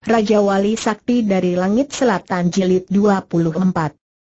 Raja Wali Sakti dari Langit Selatan Jilid 24.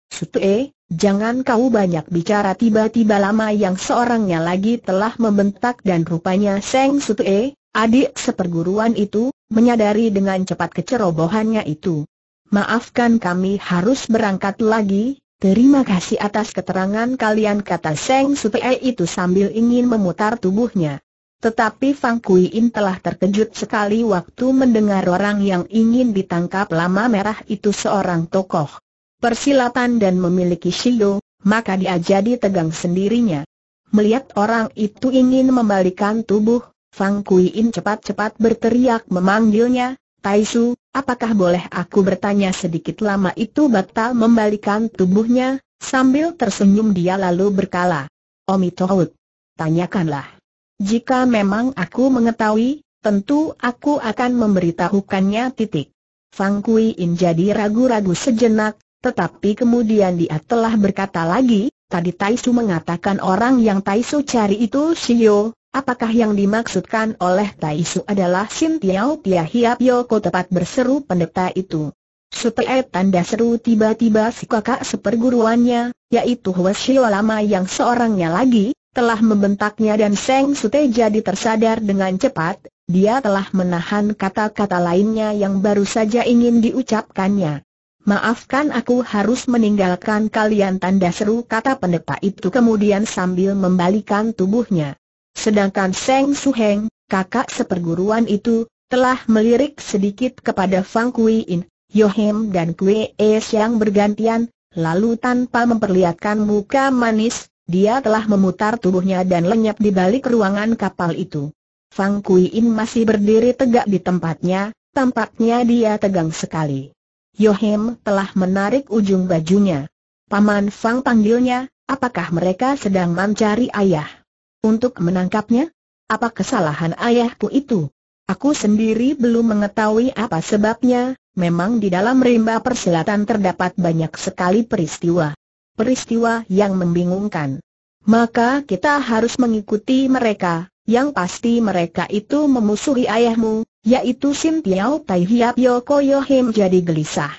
Sutue, jangan kau banyak bicara tiba-tiba lama yang seorangnya lagi telah membentak dan rupanya Seng Sutue, adik seperguruan itu, menyadari dengan cepat kecerobohannya itu. Maafkan kami harus berangkat lagi, terima kasih atas keterangan kalian kata Seng Sutue itu sambil ingin memutar tubuhnya. Tetapi Fang Kui In telah terkejut sekali waktu mendengar orang yang ingin ditangkap lama merah itu seorang tokoh persilatan dan memiliki shido, maka dia jadi tegang sendirinya. Melihat orang itu ingin membalikan tubuh, Fang Kui In cepat-cepat berteriak memanggilnya, Taisu, apakah boleh aku bertanya sedikit lama itu batal membalikan tubuhnya, sambil tersenyum dia lalu berkala. Omi Tohut, tanyakanlah. Jika memang aku mengetahui, tentu aku akan memberitahukannya titik. Fang Kui In jadi ragu-ragu sejenak, tetapi kemudian dia telah berkata lagi, tadi Taisu mengatakan orang yang Taisu cari itu Shio, apakah yang dimaksudkan oleh Taisu adalah Sin Tiao Pia Hiap Yoko tepat berseru pendeta itu. Setelah tanda seru tiba-tiba si kakak seperguruannya, yaitu Hweshio lama yang seorangnya lagi, telah membentaknya dan Seng Sute jadi tersadar dengan cepat, dia telah menahan kata-kata lainnya yang baru saja ingin diucapkannya. Maafkan aku harus meninggalkan kalian tanda seru kata pendeta itu kemudian sambil membalikan tubuhnya. Sedangkan Seng Suheng, kakak seperguruan itu, telah melirik sedikit kepada Fang Kui In, Yohem dan Kui Es yang bergantian, lalu tanpa memperlihatkan muka manis, dia telah memutar tubuhnya dan lenyap di balik ruangan kapal itu. Fang Kui In masih berdiri tegak di tempatnya, tampaknya dia tegang sekali. Yohem telah menarik ujung bajunya. Paman Fang panggilnya, apakah mereka sedang mencari ayah? Untuk menangkapnya? Apa kesalahan ayahku itu? Aku sendiri belum mengetahui apa sebabnya, memang di dalam rimba persilatan terdapat banyak sekali peristiwa peristiwa yang membingungkan. Maka kita harus mengikuti mereka, yang pasti mereka itu memusuhi ayahmu, yaitu Sim Tiao Tai Hiap Yoko Yohim jadi gelisah.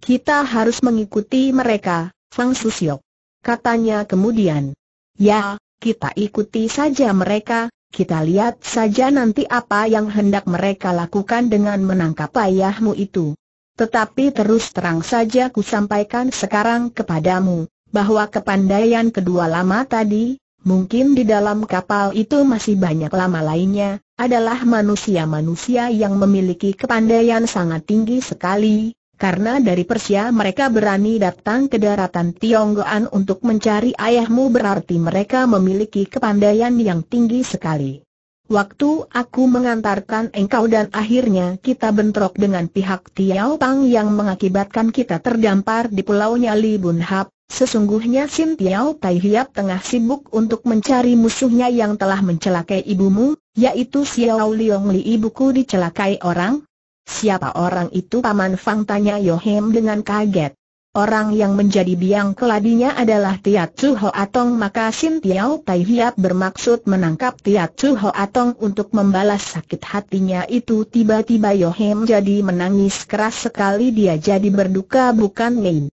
Kita harus mengikuti mereka, Fang Susiok. Katanya kemudian. Ya, kita ikuti saja mereka, kita lihat saja nanti apa yang hendak mereka lakukan dengan menangkap ayahmu itu. Tetapi terus terang saja ku sampaikan sekarang kepadamu, bahwa kepandaian kedua lama tadi, mungkin di dalam kapal itu masih banyak lama lainnya, adalah manusia-manusia yang memiliki kepandaian sangat tinggi sekali, karena dari Persia mereka berani datang ke daratan Tionggoan untuk mencari ayahmu berarti mereka memiliki kepandaian yang tinggi sekali. Waktu aku mengantarkan engkau dan akhirnya kita bentrok dengan pihak Tiao Pang yang mengakibatkan kita terdampar di pulau Li Bun Sesungguhnya Sim Piao Tai Hiap tengah sibuk untuk mencari musuhnya yang telah mencelakai ibumu, yaitu Xiao Liong Li ibuku dicelakai orang. Siapa orang itu Paman Fang tanya Yohem dengan kaget. Orang yang menjadi biang keladinya adalah Tiat Chu Ho Atong maka Sim Tiao Tai Hiap bermaksud menangkap Tiat Chu Ho Atong untuk membalas sakit hatinya itu tiba-tiba Yohem jadi menangis keras sekali dia jadi berduka bukan main.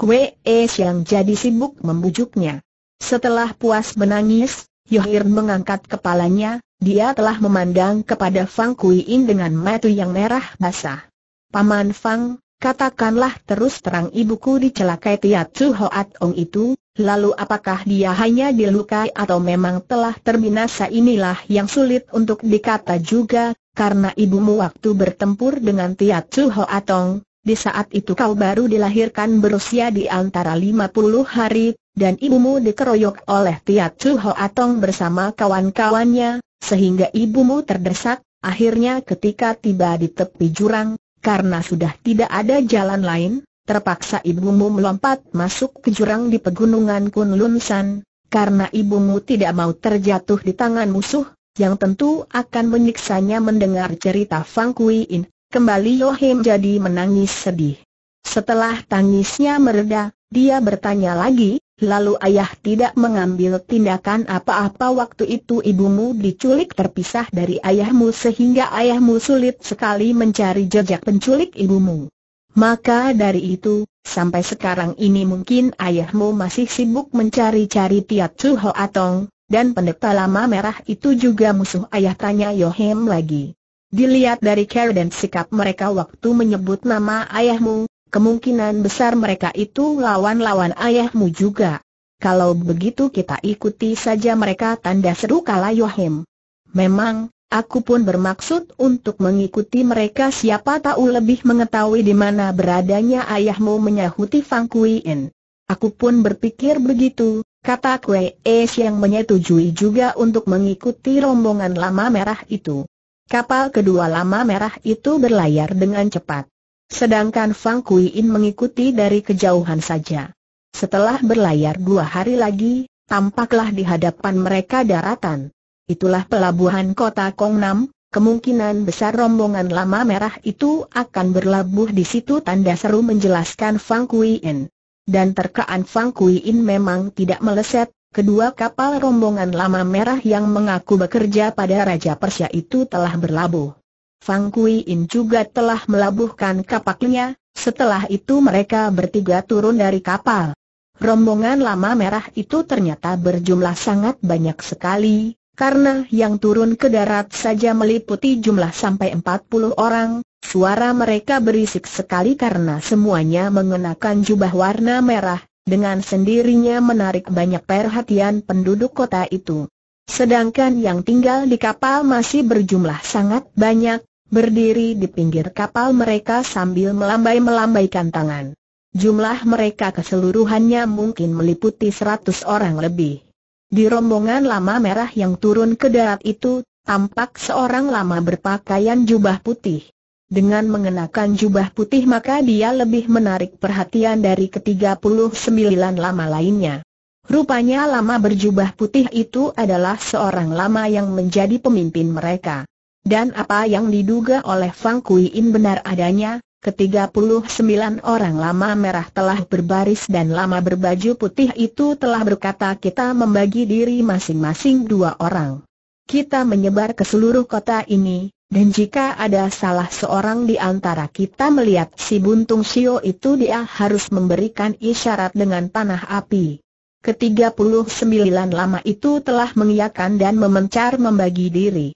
Kue E Siang jadi sibuk membujuknya. Setelah puas menangis, Yohir mengangkat kepalanya, dia telah memandang kepada Fang Kui In dengan mata yang merah basah. Paman Fang, katakanlah terus terang ibuku dicelakai Tiat Tzu Hoat Ong itu, lalu apakah dia hanya dilukai atau memang telah terbinasa inilah yang sulit untuk dikata juga, karena ibumu waktu bertempur dengan Tiat Tzu Hoat Ong, di saat itu kau baru dilahirkan berusia di antara 50 hari, dan ibumu dikeroyok oleh Tiat Chu Atong bersama kawan-kawannya, sehingga ibumu terdesak, akhirnya ketika tiba di tepi jurang, karena sudah tidak ada jalan lain, terpaksa ibumu melompat masuk ke jurang di pegunungan Kunlun San, karena ibumu tidak mau terjatuh di tangan musuh, yang tentu akan menyiksanya mendengar cerita Fang Kui In. Kembali Yohim jadi menangis sedih. Setelah tangisnya mereda, dia bertanya lagi, lalu ayah tidak mengambil tindakan apa-apa waktu itu ibumu diculik terpisah dari ayahmu sehingga ayahmu sulit sekali mencari jejak penculik ibumu. Maka dari itu, sampai sekarang ini mungkin ayahmu masih sibuk mencari-cari Tiat Chu Atong, dan pendeta lama merah itu juga musuh ayah tanya Yohem lagi. Dilihat dari care dan sikap mereka waktu menyebut nama ayahmu, kemungkinan besar mereka itu lawan-lawan ayahmu juga. Kalau begitu kita ikuti saja mereka tanda seru kala Yohim. Memang, Aku pun bermaksud untuk mengikuti mereka siapa tahu lebih mengetahui di mana beradanya ayahmu menyahuti Fang Kuiin. Aku pun berpikir begitu, kata Kue Es yang menyetujui juga untuk mengikuti rombongan lama merah itu. Kapal kedua lama merah itu berlayar dengan cepat. Sedangkan Fang Kui In mengikuti dari kejauhan saja. Setelah berlayar dua hari lagi, tampaklah di hadapan mereka daratan. Itulah pelabuhan kota Kongnam, kemungkinan besar rombongan lama merah itu akan berlabuh di situ tanda seru menjelaskan Fang Kui In. Dan terkaan Fang Kui In memang tidak meleset, Kedua kapal rombongan lama merah yang mengaku bekerja pada Raja Persia itu telah berlabuh. Fang Kui In juga telah melabuhkan kapaknya, setelah itu mereka bertiga turun dari kapal. Rombongan lama merah itu ternyata berjumlah sangat banyak sekali, karena yang turun ke darat saja meliputi jumlah sampai 40 orang, suara mereka berisik sekali karena semuanya mengenakan jubah warna merah, dengan sendirinya menarik banyak perhatian penduduk kota itu. Sedangkan yang tinggal di kapal masih berjumlah sangat banyak, berdiri di pinggir kapal mereka sambil melambai-melambaikan tangan. Jumlah mereka keseluruhannya mungkin meliputi seratus orang lebih. Di rombongan lama merah yang turun ke darat itu, tampak seorang lama berpakaian jubah putih. Dengan mengenakan jubah putih maka dia lebih menarik perhatian dari ke-39 lama lainnya. Rupanya lama berjubah putih itu adalah seorang lama yang menjadi pemimpin mereka. Dan apa yang diduga oleh Fang Kui In benar adanya, ke-39 orang lama merah telah berbaris dan lama berbaju putih itu telah berkata kita membagi diri masing-masing dua orang. Kita menyebar ke seluruh kota ini, dan jika ada salah seorang di antara kita melihat si buntung sio itu dia harus memberikan isyarat dengan panah api. Ketiga puluh sembilan lama itu telah mengiakan dan memencar membagi diri.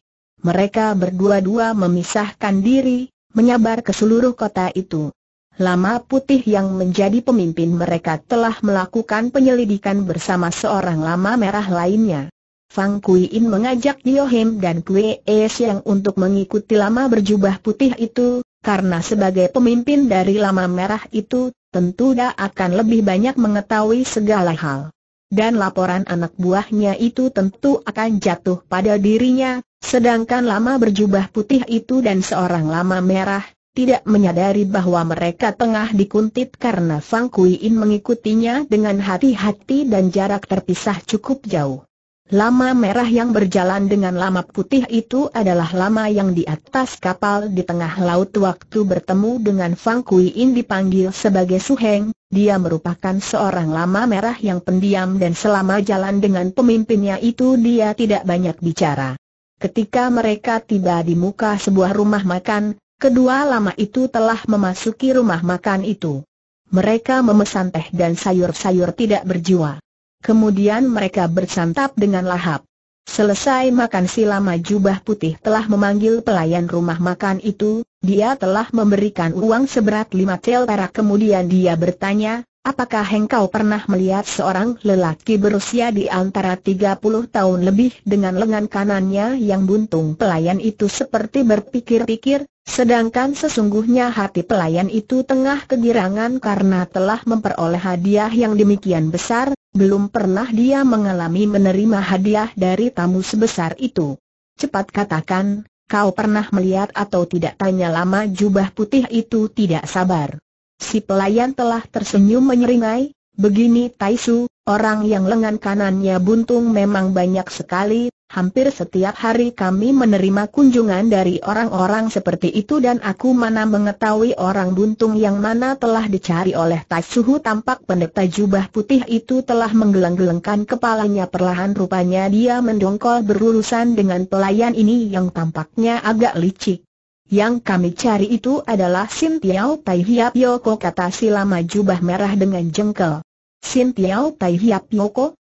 Mereka berdua-dua memisahkan diri, menyabar ke seluruh kota itu. Lama Putih yang menjadi pemimpin mereka telah melakukan penyelidikan bersama seorang Lama Merah lainnya. Fang Kuiin In mengajak Him dan Kue E Siang untuk mengikuti lama berjubah putih itu, karena sebagai pemimpin dari lama merah itu, tentu dia akan lebih banyak mengetahui segala hal. Dan laporan anak buahnya itu tentu akan jatuh pada dirinya, sedangkan lama berjubah putih itu dan seorang lama merah, tidak menyadari bahwa mereka tengah dikuntit karena Fang Kuiin mengikutinya dengan hati-hati dan jarak terpisah cukup jauh. Lama merah yang berjalan dengan lama putih itu adalah lama yang di atas kapal di tengah laut waktu bertemu dengan Fang Kui In dipanggil sebagai Suheng, dia merupakan seorang lama merah yang pendiam dan selama jalan dengan pemimpinnya itu dia tidak banyak bicara. Ketika mereka tiba di muka sebuah rumah makan, kedua lama itu telah memasuki rumah makan itu. Mereka memesan teh dan sayur-sayur tidak berjiwa. Kemudian mereka bersantap dengan lahap. Selesai makan si lama jubah putih telah memanggil pelayan rumah makan itu, dia telah memberikan uang seberat lima tel perak kemudian dia bertanya, apakah engkau pernah melihat seorang lelaki berusia di antara tiga puluh tahun lebih dengan lengan kanannya yang buntung pelayan itu seperti berpikir-pikir, sedangkan sesungguhnya hati pelayan itu tengah kegirangan karena telah memperoleh hadiah yang demikian besar, belum pernah dia mengalami menerima hadiah dari tamu sebesar itu. Cepat katakan, kau pernah melihat atau tidak tanya lama jubah putih itu tidak sabar. Si pelayan telah tersenyum menyeringai, begini Taisu, orang yang lengan kanannya buntung memang banyak sekali, Hampir setiap hari kami menerima kunjungan dari orang-orang seperti itu dan aku mana mengetahui orang buntung yang mana telah dicari oleh Tasuhu tampak pendeta jubah putih itu telah menggeleng-gelengkan kepalanya perlahan rupanya dia mendongkol berurusan dengan pelayan ini yang tampaknya agak licik. Yang kami cari itu adalah Sin Tiao Tai Hiap Yoko kata si jubah merah dengan jengkel. Sin Tiao Tai Hiap Yoko?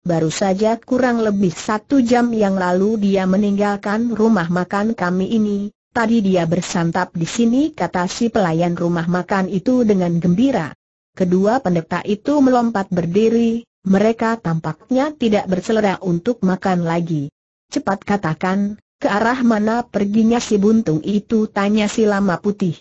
Baru saja kurang lebih satu jam yang lalu dia meninggalkan rumah makan kami ini. Tadi dia bersantap di sini kata si pelayan rumah makan itu dengan gembira. Kedua pendeta itu melompat berdiri, mereka tampaknya tidak berselera untuk makan lagi. Cepat katakan, ke arah mana perginya si buntung itu tanya si lama putih.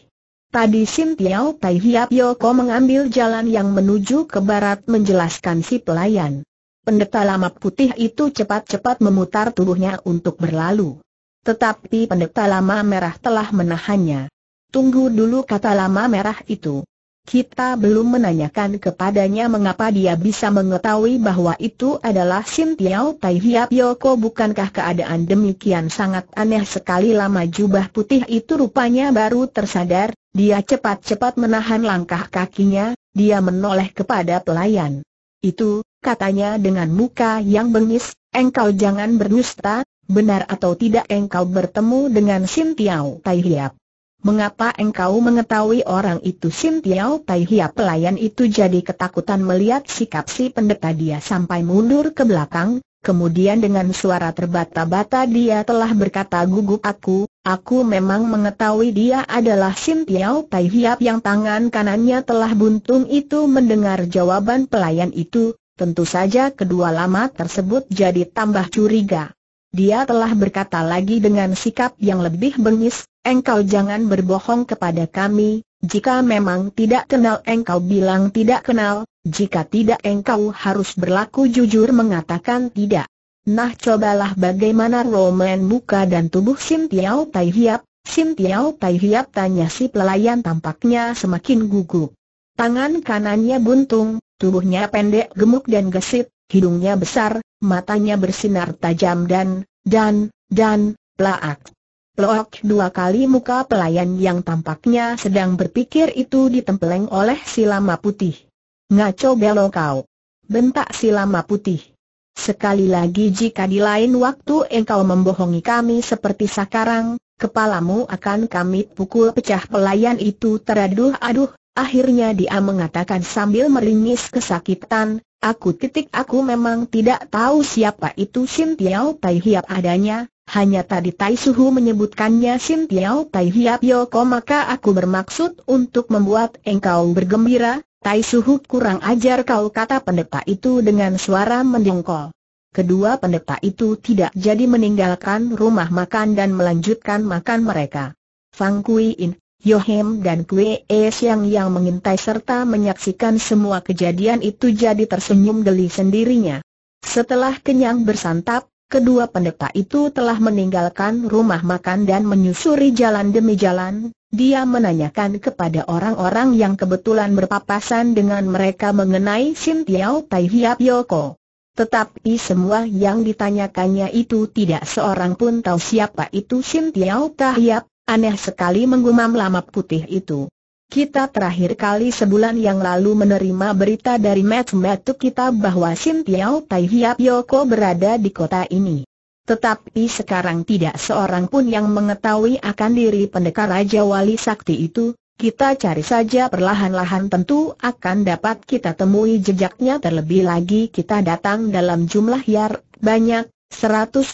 Tadi Sim Tiao Tai Hiap Yoko mengambil jalan yang menuju ke barat menjelaskan si pelayan. Pendeta lama putih itu cepat-cepat memutar tubuhnya untuk berlalu. Tetapi pendeta lama merah telah menahannya. Tunggu dulu kata lama merah itu. Kita belum menanyakan kepadanya mengapa dia bisa mengetahui bahwa itu adalah Sin Tiao Tai Hiap Yoko bukankah keadaan demikian sangat aneh sekali lama jubah putih itu rupanya baru tersadar, dia cepat-cepat menahan langkah kakinya, dia menoleh kepada pelayan. Itu, katanya dengan muka yang bengis, engkau jangan berdusta, benar atau tidak engkau bertemu dengan Sin Tiao Tai Hiap. Mengapa engkau mengetahui orang itu Sin Tiao Tai Hiap pelayan itu jadi ketakutan melihat sikap si pendeta dia sampai mundur ke belakang, kemudian dengan suara terbata-bata dia telah berkata gugup aku, aku memang mengetahui dia adalah Sin Tiao Tai Hiap yang tangan kanannya telah buntung itu mendengar jawaban pelayan itu, Tentu saja kedua lama tersebut jadi tambah curiga. Dia telah berkata lagi dengan sikap yang lebih bengis, engkau jangan berbohong kepada kami, jika memang tidak kenal engkau bilang tidak kenal, jika tidak engkau harus berlaku jujur mengatakan tidak. Nah cobalah bagaimana Roman muka dan tubuh Sim Tiao Tai Hiap, Sim Tiao Tai Hiap tanya si pelayan tampaknya semakin gugup. Tangan kanannya buntung, Tubuhnya pendek gemuk dan gesit, hidungnya besar, matanya bersinar tajam dan, dan, dan, plaak. Loak dua kali muka pelayan yang tampaknya sedang berpikir itu ditempeleng oleh si lama putih. Ngaco belok kau. Bentak si lama putih. Sekali lagi jika di lain waktu engkau membohongi kami seperti sekarang, kepalamu akan kami pukul pecah pelayan itu teraduh-aduh, Akhirnya dia mengatakan sambil meringis kesakitan, aku titik aku memang tidak tahu siapa itu Sin Tiao Tai Hiap adanya, hanya tadi Tai Suhu menyebutkannya Sin Tiao Tai Hiap Yoko maka aku bermaksud untuk membuat engkau bergembira, Tai Suhu kurang ajar kau kata pendeta itu dengan suara mendengkol. Kedua pendeta itu tidak jadi meninggalkan rumah makan dan melanjutkan makan mereka. Fang Kui In, Yohem dan Kwee Siang yang mengintai serta menyaksikan semua kejadian itu jadi tersenyum geli sendirinya. Setelah kenyang bersantap, kedua pendeta itu telah meninggalkan rumah makan dan menyusuri jalan demi jalan, dia menanyakan kepada orang-orang yang kebetulan berpapasan dengan mereka mengenai Sin Tiao Tai Hiap Yoko. Tetapi semua yang ditanyakannya itu tidak seorang pun tahu siapa itu Sin Tiao Hiap, Aneh sekali menggumam lama putih itu. Kita terakhir kali sebulan yang lalu menerima berita dari metu-metu kita bahwa Sin Taihia Tai Hiap Yoko berada di kota ini. Tetapi sekarang tidak seorang pun yang mengetahui akan diri pendekar Raja Wali Sakti itu, kita cari saja perlahan-lahan tentu akan dapat kita temui jejaknya terlebih lagi kita datang dalam jumlah yang banyak, 120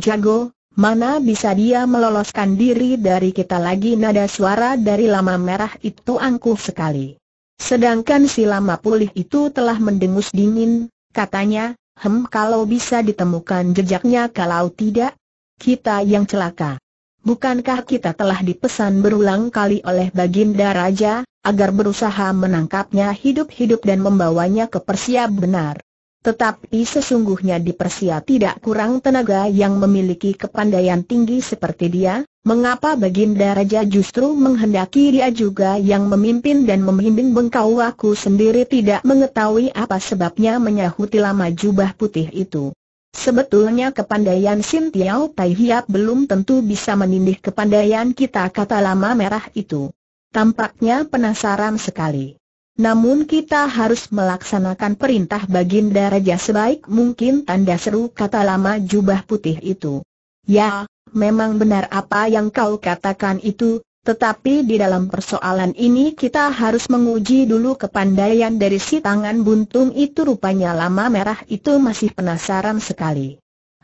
jago, Mana bisa dia meloloskan diri dari kita lagi nada suara dari lama merah itu angkuh sekali. Sedangkan si lama pulih itu telah mendengus dingin, katanya, hem kalau bisa ditemukan jejaknya kalau tidak, kita yang celaka. Bukankah kita telah dipesan berulang kali oleh Baginda Raja, agar berusaha menangkapnya hidup-hidup dan membawanya ke Persia benar? Tetapi sesungguhnya di Persia tidak kurang tenaga yang memiliki kepandaian tinggi seperti dia, mengapa Baginda Raja justru menghendaki dia juga yang memimpin dan memimpin bengkau aku sendiri tidak mengetahui apa sebabnya menyahuti lama jubah putih itu. Sebetulnya kepandaian Sin Tiao Tai Hiap belum tentu bisa menindih kepandaian kita kata lama merah itu. Tampaknya penasaran sekali. Namun kita harus melaksanakan perintah Baginda Raja sebaik mungkin tanda seru kata lama jubah putih itu. Ya, memang benar apa yang kau katakan itu, tetapi di dalam persoalan ini kita harus menguji dulu kepandaian dari si tangan buntung itu rupanya lama merah itu masih penasaran sekali.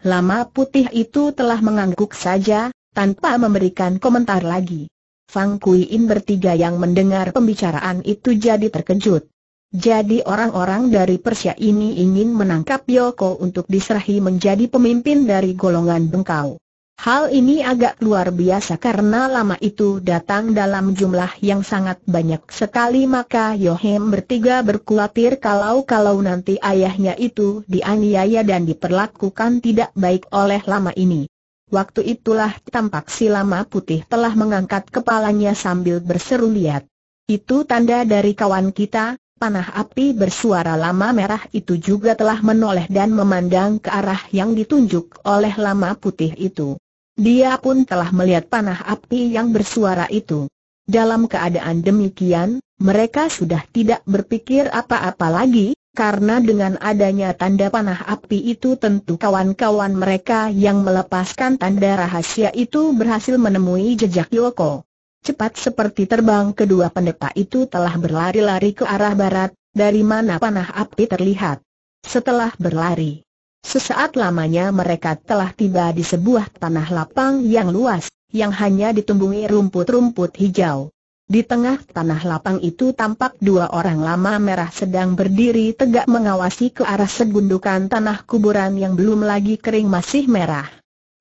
Lama putih itu telah mengangguk saja, tanpa memberikan komentar lagi. Fang Kui bertiga yang mendengar pembicaraan itu jadi terkejut. Jadi orang-orang dari Persia ini ingin menangkap Yoko untuk diserahi menjadi pemimpin dari golongan bengkau. Hal ini agak luar biasa karena lama itu datang dalam jumlah yang sangat banyak sekali maka Yohem bertiga berkhawatir kalau-kalau nanti ayahnya itu dianiaya dan diperlakukan tidak baik oleh lama ini. Waktu itulah tampak si lama putih telah mengangkat kepalanya sambil berseru lihat. Itu tanda dari kawan kita, panah api bersuara lama merah itu juga telah menoleh dan memandang ke arah yang ditunjuk oleh lama putih itu. Dia pun telah melihat panah api yang bersuara itu. Dalam keadaan demikian, mereka sudah tidak berpikir apa-apa lagi, karena dengan adanya tanda panah api itu tentu kawan-kawan mereka yang melepaskan tanda rahasia itu berhasil menemui jejak Yoko. Cepat seperti terbang kedua pendeta itu telah berlari-lari ke arah barat, dari mana panah api terlihat. Setelah berlari, sesaat lamanya mereka telah tiba di sebuah tanah lapang yang luas, yang hanya ditumbuhi rumput-rumput hijau. Di tengah tanah lapang itu tampak dua orang lama merah sedang berdiri tegak mengawasi ke arah segundukan tanah kuburan yang belum lagi kering masih merah.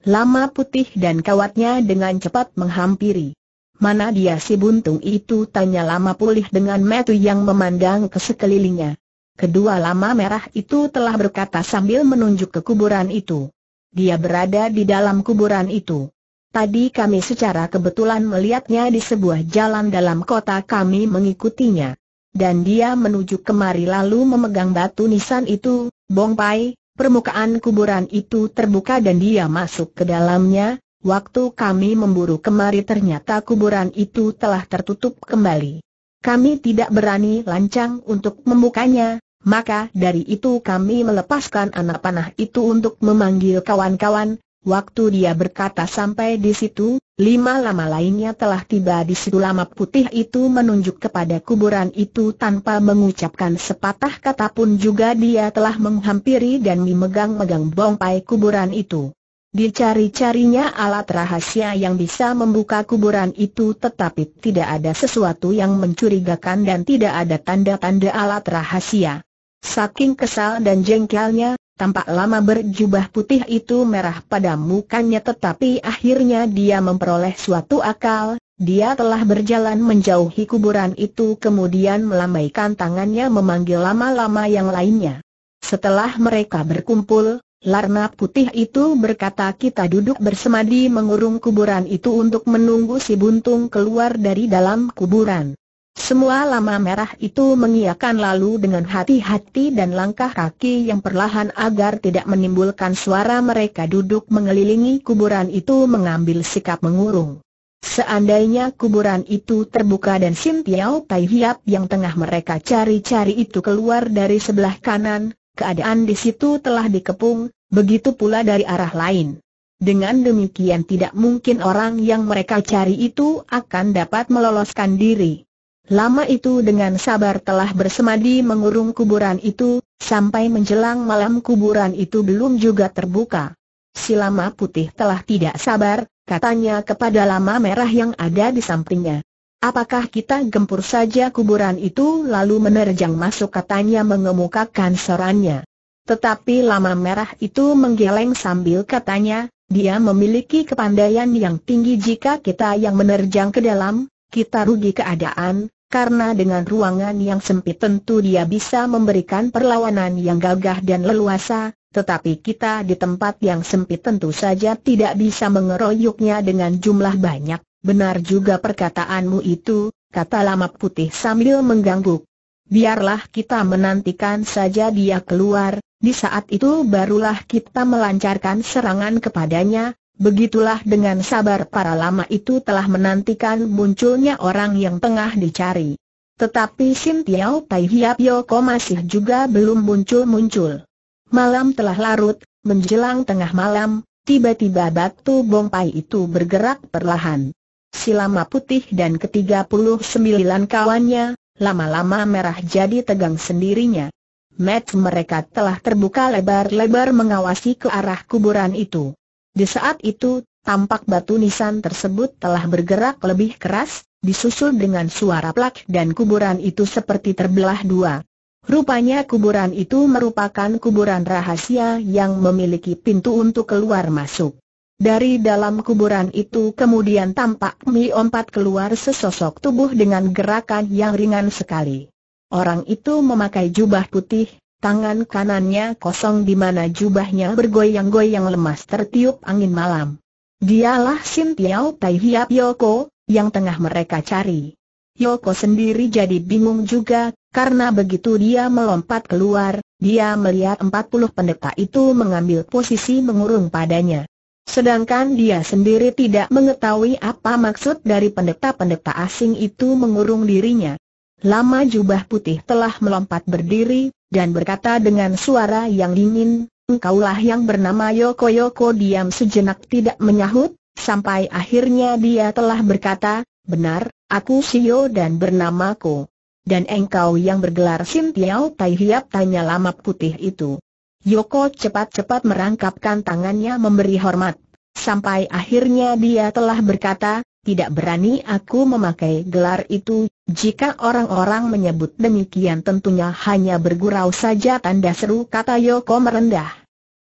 Lama putih dan kawatnya dengan cepat menghampiri. Mana dia si buntung itu tanya lama pulih dengan metu yang memandang ke sekelilingnya. Kedua lama merah itu telah berkata sambil menunjuk ke kuburan itu. Dia berada di dalam kuburan itu. Tadi kami secara kebetulan melihatnya di sebuah jalan dalam kota kami mengikutinya. Dan dia menuju kemari lalu memegang batu nisan itu, Bong Pai, permukaan kuburan itu terbuka dan dia masuk ke dalamnya, waktu kami memburu kemari ternyata kuburan itu telah tertutup kembali. Kami tidak berani lancang untuk membukanya, maka dari itu kami melepaskan anak panah itu untuk memanggil kawan-kawan, Waktu dia berkata sampai di situ, lima lama lainnya telah tiba di situ lama putih itu menunjuk kepada kuburan itu tanpa mengucapkan sepatah kata pun juga dia telah menghampiri dan memegang-megang bongkai kuburan itu. Dicari-carinya alat rahasia yang bisa membuka kuburan itu tetapi tidak ada sesuatu yang mencurigakan dan tidak ada tanda-tanda alat rahasia. Saking kesal dan jengkelnya, Tampak lama berjubah putih itu merah pada mukanya tetapi akhirnya dia memperoleh suatu akal, dia telah berjalan menjauhi kuburan itu kemudian melambaikan tangannya memanggil lama-lama yang lainnya. Setelah mereka berkumpul, Larna putih itu berkata kita duduk bersemadi mengurung kuburan itu untuk menunggu si buntung keluar dari dalam kuburan. Semua lama merah itu mengiakan lalu dengan hati-hati dan langkah kaki yang perlahan agar tidak menimbulkan suara mereka duduk mengelilingi kuburan itu mengambil sikap mengurung. Seandainya kuburan itu terbuka dan Sim Tiao Tai Hiap yang tengah mereka cari-cari itu keluar dari sebelah kanan, keadaan di situ telah dikepung, begitu pula dari arah lain. Dengan demikian tidak mungkin orang yang mereka cari itu akan dapat meloloskan diri. Lama itu dengan sabar telah bersemadi mengurung kuburan itu, sampai menjelang malam kuburan itu belum juga terbuka. Si Lama Putih telah tidak sabar, katanya kepada Lama Merah yang ada di sampingnya. Apakah kita gempur saja kuburan itu lalu menerjang masuk katanya mengemukakan sorannya. Tetapi Lama Merah itu menggeleng sambil katanya, dia memiliki kepandaian yang tinggi jika kita yang menerjang ke dalam, kita rugi keadaan, karena dengan ruangan yang sempit tentu dia bisa memberikan perlawanan yang gagah dan leluasa, tetapi kita di tempat yang sempit tentu saja tidak bisa mengeroyoknya dengan jumlah banyak. Benar juga perkataanmu itu, kata lama putih sambil mengganggu. Biarlah kita menantikan saja dia keluar, di saat itu barulah kita melancarkan serangan kepadanya, Begitulah dengan sabar para lama itu telah menantikan munculnya orang yang tengah dicari. Tetapi Sim Tiao Tai Hiap Yoko masih juga belum muncul-muncul. Malam telah larut, menjelang tengah malam, tiba-tiba batu bongpai itu bergerak perlahan. Si Lama Putih dan ketiga puluh sembilan kawannya, lama-lama merah jadi tegang sendirinya. Mat mereka telah terbuka lebar-lebar mengawasi ke arah kuburan itu. Di saat itu, tampak batu nisan tersebut telah bergerak lebih keras, disusul dengan suara plak dan kuburan itu seperti terbelah dua. Rupanya kuburan itu merupakan kuburan rahasia yang memiliki pintu untuk keluar masuk. Dari dalam kuburan itu kemudian tampak mi Ompat keluar sesosok tubuh dengan gerakan yang ringan sekali. Orang itu memakai jubah putih, Tangan kanannya kosong di mana jubahnya bergoyang-goyang lemas tertiup angin malam. Dialah Sin Tiao Tai Hiap Yoko, yang tengah mereka cari. Yoko sendiri jadi bingung juga, karena begitu dia melompat keluar, dia melihat 40 pendeta itu mengambil posisi mengurung padanya. Sedangkan dia sendiri tidak mengetahui apa maksud dari pendeta-pendeta asing itu mengurung dirinya. Lama jubah putih telah melompat berdiri, dan berkata dengan suara yang dingin, engkaulah yang bernama Yoko Yoko diam sejenak tidak menyahut, sampai akhirnya dia telah berkata, benar, aku Sio dan bernama Ko. Dan engkau yang bergelar Sin Tiao Tai Hiap tanya lama putih itu. Yoko cepat-cepat merangkapkan tangannya memberi hormat. Sampai akhirnya dia telah berkata, tidak berani aku memakai gelar itu, jika orang-orang menyebut demikian tentunya hanya bergurau saja tanda seru kata Yoko merendah.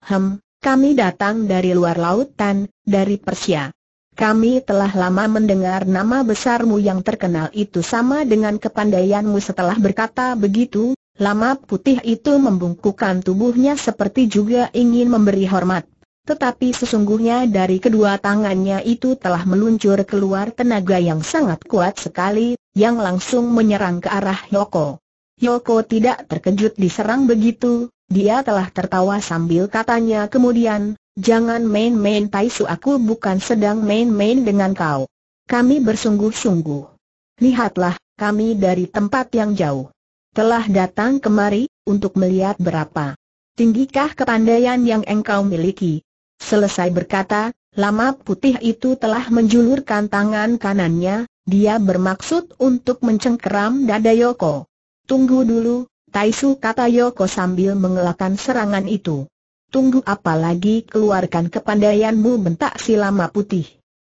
Hem, kami datang dari luar lautan, dari Persia. Kami telah lama mendengar nama besarmu yang terkenal itu sama dengan kepandaianmu setelah berkata begitu, lama putih itu membungkukkan tubuhnya seperti juga ingin memberi hormat. Tetapi sesungguhnya dari kedua tangannya itu telah meluncur keluar tenaga yang sangat kuat sekali, yang langsung menyerang ke arah Yoko. Yoko tidak terkejut diserang begitu, dia telah tertawa sambil katanya kemudian, Jangan main-main Taisu aku bukan sedang main-main dengan kau. Kami bersungguh-sungguh. Lihatlah, kami dari tempat yang jauh. Telah datang kemari, untuk melihat berapa tinggikah kepandaian yang engkau miliki, Selesai berkata, lama putih itu telah menjulurkan tangan kanannya, dia bermaksud untuk mencengkeram dada Yoko. Tunggu dulu, Taisu kata Yoko sambil mengelakkan serangan itu. Tunggu apalagi keluarkan kepandaianmu bentak si lama putih.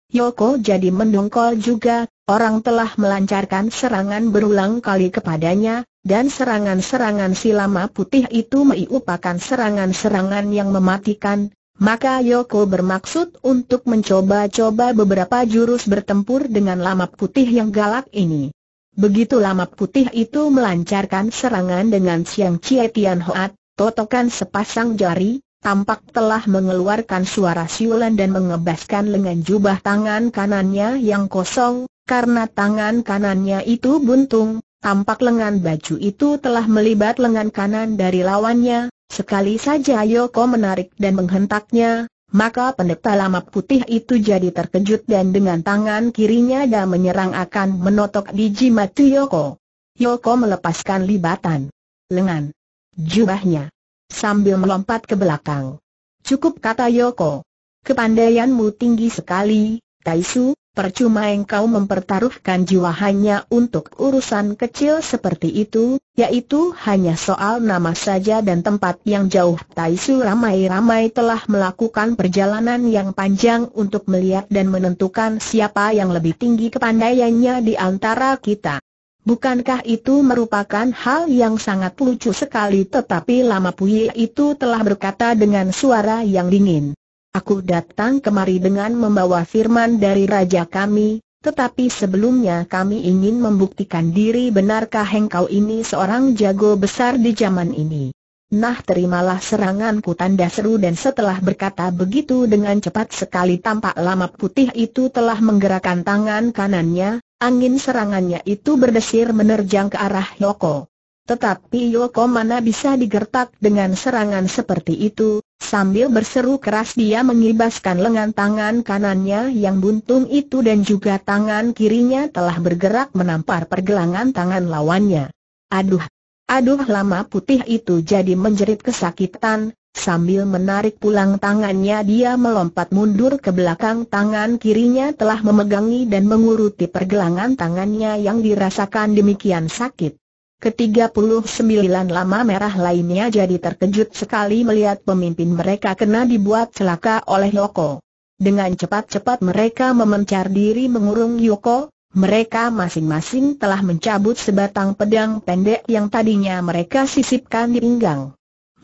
Yoko jadi mendongkol juga, orang telah melancarkan serangan berulang kali kepadanya, dan serangan-serangan si lama putih itu meiupakan serangan-serangan yang mematikan, maka Yoko bermaksud untuk mencoba-coba beberapa jurus bertempur dengan lamap putih yang galak ini. Begitu lamap putih itu melancarkan serangan dengan Siang Chie Tian Hoat, totokan sepasang jari, tampak telah mengeluarkan suara siulan dan mengebaskan lengan jubah tangan kanannya yang kosong, karena tangan kanannya itu buntung, tampak lengan baju itu telah melibat lengan kanan dari lawannya, Sekali saja Yoko menarik dan menghentaknya, maka pendeta lama putih itu jadi terkejut dan dengan tangan kirinya dia menyerang akan menotok biji mati Yoko. Yoko melepaskan libatan, lengan, jubahnya, sambil melompat ke belakang. Cukup kata Yoko. Kepandaianmu tinggi sekali, Taisu, Percuma engkau mempertaruhkan jiwa hanya untuk urusan kecil seperti itu, yaitu hanya soal nama saja dan tempat yang jauh. Taisu ramai-ramai telah melakukan perjalanan yang panjang untuk melihat dan menentukan siapa yang lebih tinggi kepandaiannya di antara kita. Bukankah itu merupakan hal yang sangat lucu sekali tetapi Lama Puyi itu telah berkata dengan suara yang dingin. Aku datang kemari dengan membawa firman dari Raja kami, tetapi sebelumnya kami ingin membuktikan diri benarkah engkau ini seorang jago besar di zaman ini. Nah terimalah seranganku tanda seru dan setelah berkata begitu dengan cepat sekali tampak lama putih itu telah menggerakkan tangan kanannya, angin serangannya itu berdesir menerjang ke arah Yoko. Tetapi Yoko mana bisa digertak dengan serangan seperti itu, sambil berseru keras dia mengibaskan lengan tangan kanannya yang buntung itu dan juga tangan kirinya telah bergerak menampar pergelangan tangan lawannya. Aduh, aduh lama putih itu jadi menjerit kesakitan, sambil menarik pulang tangannya dia melompat mundur ke belakang tangan kirinya telah memegangi dan menguruti pergelangan tangannya yang dirasakan demikian sakit. Ketiga puluh sembilan lama merah lainnya jadi terkejut sekali melihat pemimpin mereka kena dibuat celaka oleh Yoko. Dengan cepat-cepat mereka memencar diri mengurung Yoko, mereka masing-masing telah mencabut sebatang pedang pendek yang tadinya mereka sisipkan di pinggang.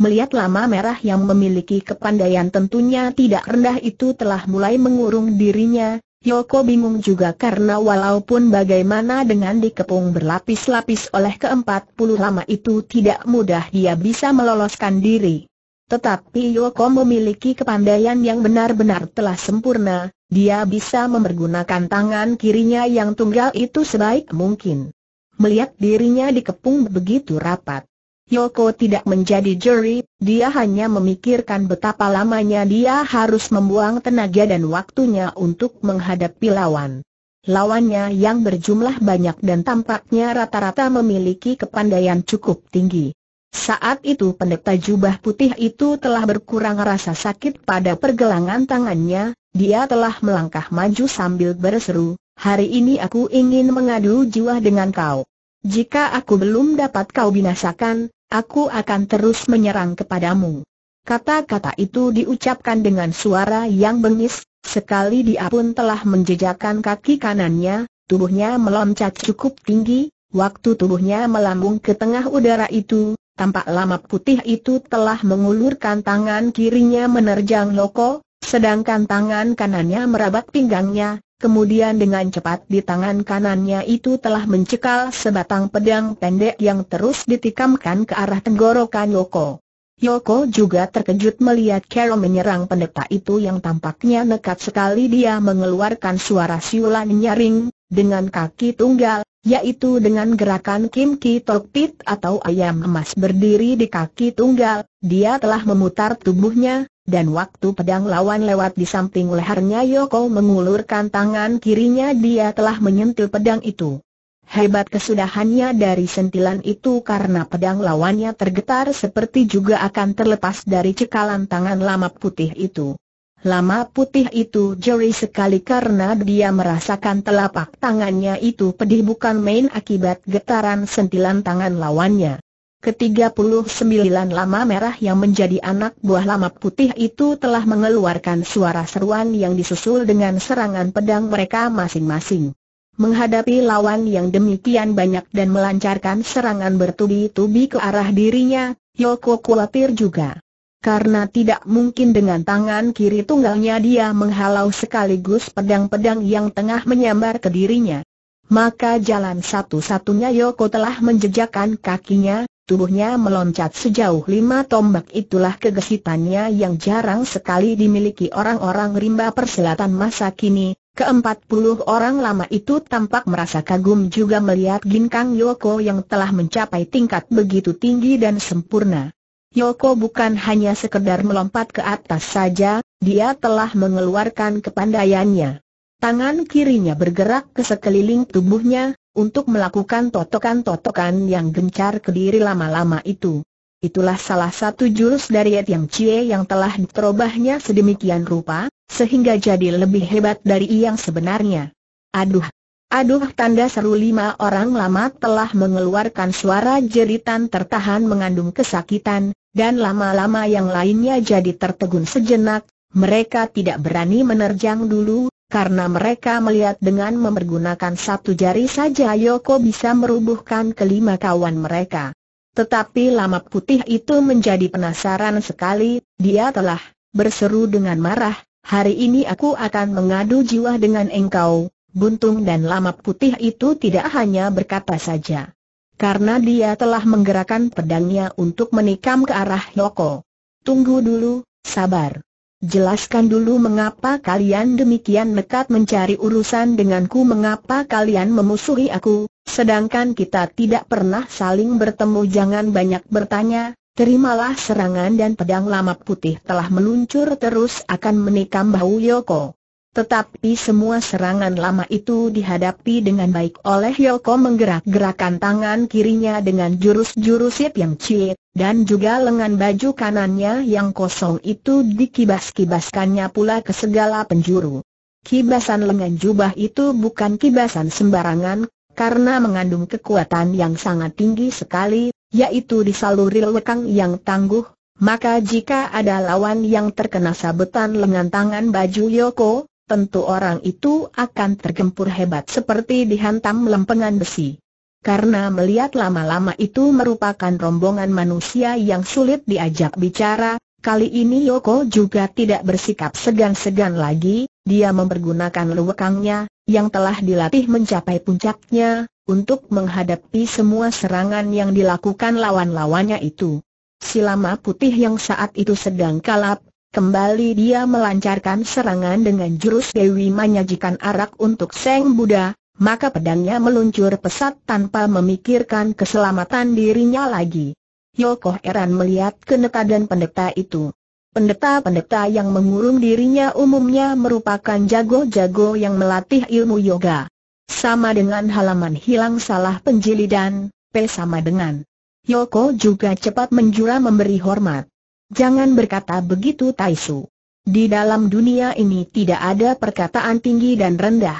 Melihat lama merah yang memiliki kepandaian tentunya tidak rendah itu telah mulai mengurung dirinya, Yoko bingung juga karena walaupun bagaimana dengan dikepung berlapis-lapis oleh keempat puluh lama itu tidak mudah dia bisa meloloskan diri. Tetapi Yoko memiliki kepandaian yang benar-benar telah sempurna, dia bisa mempergunakan tangan kirinya yang tunggal itu sebaik mungkin. Melihat dirinya dikepung begitu rapat, Yoko tidak menjadi juri, dia hanya memikirkan betapa lamanya dia harus membuang tenaga dan waktunya untuk menghadapi lawan. Lawannya yang berjumlah banyak dan tampaknya rata-rata memiliki kepandaian cukup tinggi. Saat itu pendeta jubah putih itu telah berkurang rasa sakit pada pergelangan tangannya, dia telah melangkah maju sambil berseru, hari ini aku ingin mengadu jiwa dengan kau. Jika aku belum dapat kau binasakan, Aku akan terus menyerang kepadamu. Kata-kata itu diucapkan dengan suara yang bengis, sekali dia pun telah menjejakkan kaki kanannya, tubuhnya meloncat cukup tinggi, waktu tubuhnya melambung ke tengah udara itu, tampak lama putih itu telah mengulurkan tangan kirinya menerjang loko, sedangkan tangan kanannya merabat pinggangnya, Kemudian dengan cepat di tangan kanannya itu telah mencekal sebatang pedang pendek yang terus ditikamkan ke arah tenggorokan Yoko. Yoko juga terkejut melihat Carol menyerang pendeta itu yang tampaknya nekat sekali dia mengeluarkan suara siulan nyaring, dengan kaki tunggal, yaitu dengan gerakan Kim Ki Tok Pit atau ayam emas berdiri di kaki tunggal, dia telah memutar tubuhnya, dan waktu pedang lawan lewat di samping lehernya Yoko mengulurkan tangan kirinya dia telah menyentil pedang itu. Hebat kesudahannya dari sentilan itu karena pedang lawannya tergetar seperti juga akan terlepas dari cekalan tangan lama putih itu. Lama putih itu jeri sekali karena dia merasakan telapak tangannya itu pedih bukan main akibat getaran sentilan tangan lawannya. Ketiga puluh sembilan Lama Merah yang menjadi anak buah Lama Putih itu telah mengeluarkan suara seruan yang disusul dengan serangan pedang mereka masing-masing. Menghadapi lawan yang demikian banyak dan melancarkan serangan bertubi-tubi ke arah dirinya, Yoko khawatir juga. Karena tidak mungkin dengan tangan kiri tunggalnya dia menghalau sekaligus pedang-pedang yang tengah menyambar ke dirinya. Maka jalan satu-satunya Yoko telah menjejakkan kakinya, Tubuhnya meloncat sejauh lima tombak itulah kegesitannya yang jarang sekali dimiliki orang-orang rimba perselatan masa kini. Keempat puluh orang lama itu tampak merasa kagum juga melihat Ginkang Yoko yang telah mencapai tingkat begitu tinggi dan sempurna. Yoko bukan hanya sekedar melompat ke atas saja, dia telah mengeluarkan kepandaiannya. Tangan kirinya bergerak ke sekeliling tubuhnya, untuk melakukan totokan-totokan yang gencar ke diri lama-lama itu. Itulah salah satu jurus dari Yat yang Cie yang telah diterobahnya sedemikian rupa, sehingga jadi lebih hebat dari yang sebenarnya. Aduh! Aduh tanda seru lima orang lama telah mengeluarkan suara jeritan tertahan mengandung kesakitan, dan lama-lama yang lainnya jadi tertegun sejenak, mereka tidak berani menerjang dulu, karena mereka melihat dengan memergunakan satu jari saja Yoko bisa merubuhkan kelima kawan mereka. Tetapi lama putih itu menjadi penasaran sekali, dia telah berseru dengan marah, hari ini aku akan mengadu jiwa dengan engkau, buntung dan lama putih itu tidak hanya berkata saja. Karena dia telah menggerakkan pedangnya untuk menikam ke arah Yoko. Tunggu dulu, sabar. Jelaskan dulu mengapa kalian demikian nekat mencari urusan denganku mengapa kalian memusuhi aku, sedangkan kita tidak pernah saling bertemu jangan banyak bertanya, terimalah serangan dan pedang lama putih telah meluncur terus akan menikam bau Yoko. Tetapi semua serangan lama itu dihadapi dengan baik oleh Yoko menggerak-gerakan tangan kirinya dengan jurus-jurus yang ciet, dan juga lengan baju kanannya yang kosong itu dikibas-kibaskannya pula ke segala penjuru. Kibasan lengan jubah itu bukan kibasan sembarangan, karena mengandung kekuatan yang sangat tinggi sekali, yaitu disaluri lekang yang tangguh, maka jika ada lawan yang terkena sabetan lengan tangan baju Yoko, tentu orang itu akan tergempur hebat seperti dihantam lempengan besi. Karena melihat lama-lama itu merupakan rombongan manusia yang sulit diajak bicara, kali ini Yoko juga tidak bersikap segan-segan lagi, dia mempergunakan luwekangnya, yang telah dilatih mencapai puncaknya, untuk menghadapi semua serangan yang dilakukan lawan-lawannya itu. Silama putih yang saat itu sedang kalap, Kembali dia melancarkan serangan dengan jurus Dewi menyajikan arak untuk Seng Buddha, maka pedangnya meluncur pesat tanpa memikirkan keselamatan dirinya lagi. Yoko heran melihat kenekadan pendeta itu. Pendeta-pendeta yang mengurung dirinya umumnya merupakan jago-jago yang melatih ilmu yoga. Sama dengan halaman hilang salah penjilidan, P sama dengan. Yoko juga cepat menjura memberi hormat. Jangan berkata begitu Taisu. Di dalam dunia ini tidak ada perkataan tinggi dan rendah.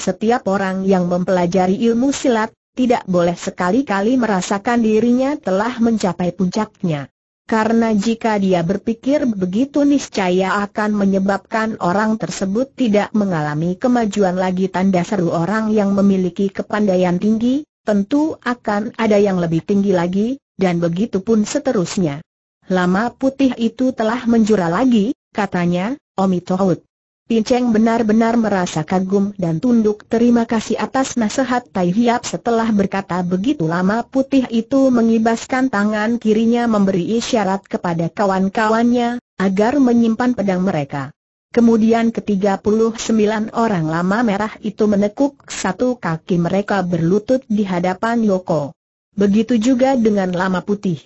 Setiap orang yang mempelajari ilmu silat, tidak boleh sekali-kali merasakan dirinya telah mencapai puncaknya. Karena jika dia berpikir begitu niscaya akan menyebabkan orang tersebut tidak mengalami kemajuan lagi tanda seru orang yang memiliki kepandaian tinggi, tentu akan ada yang lebih tinggi lagi, dan begitu pun seterusnya lama putih itu telah menjura lagi, katanya, Omi Tohut. Pinceng benar-benar merasa kagum dan tunduk terima kasih atas nasihat Tai Hiap setelah berkata begitu lama putih itu mengibaskan tangan kirinya memberi isyarat kepada kawan-kawannya, agar menyimpan pedang mereka. Kemudian ke-39 orang lama merah itu menekuk satu kaki mereka berlutut di hadapan Yoko. Begitu juga dengan lama putih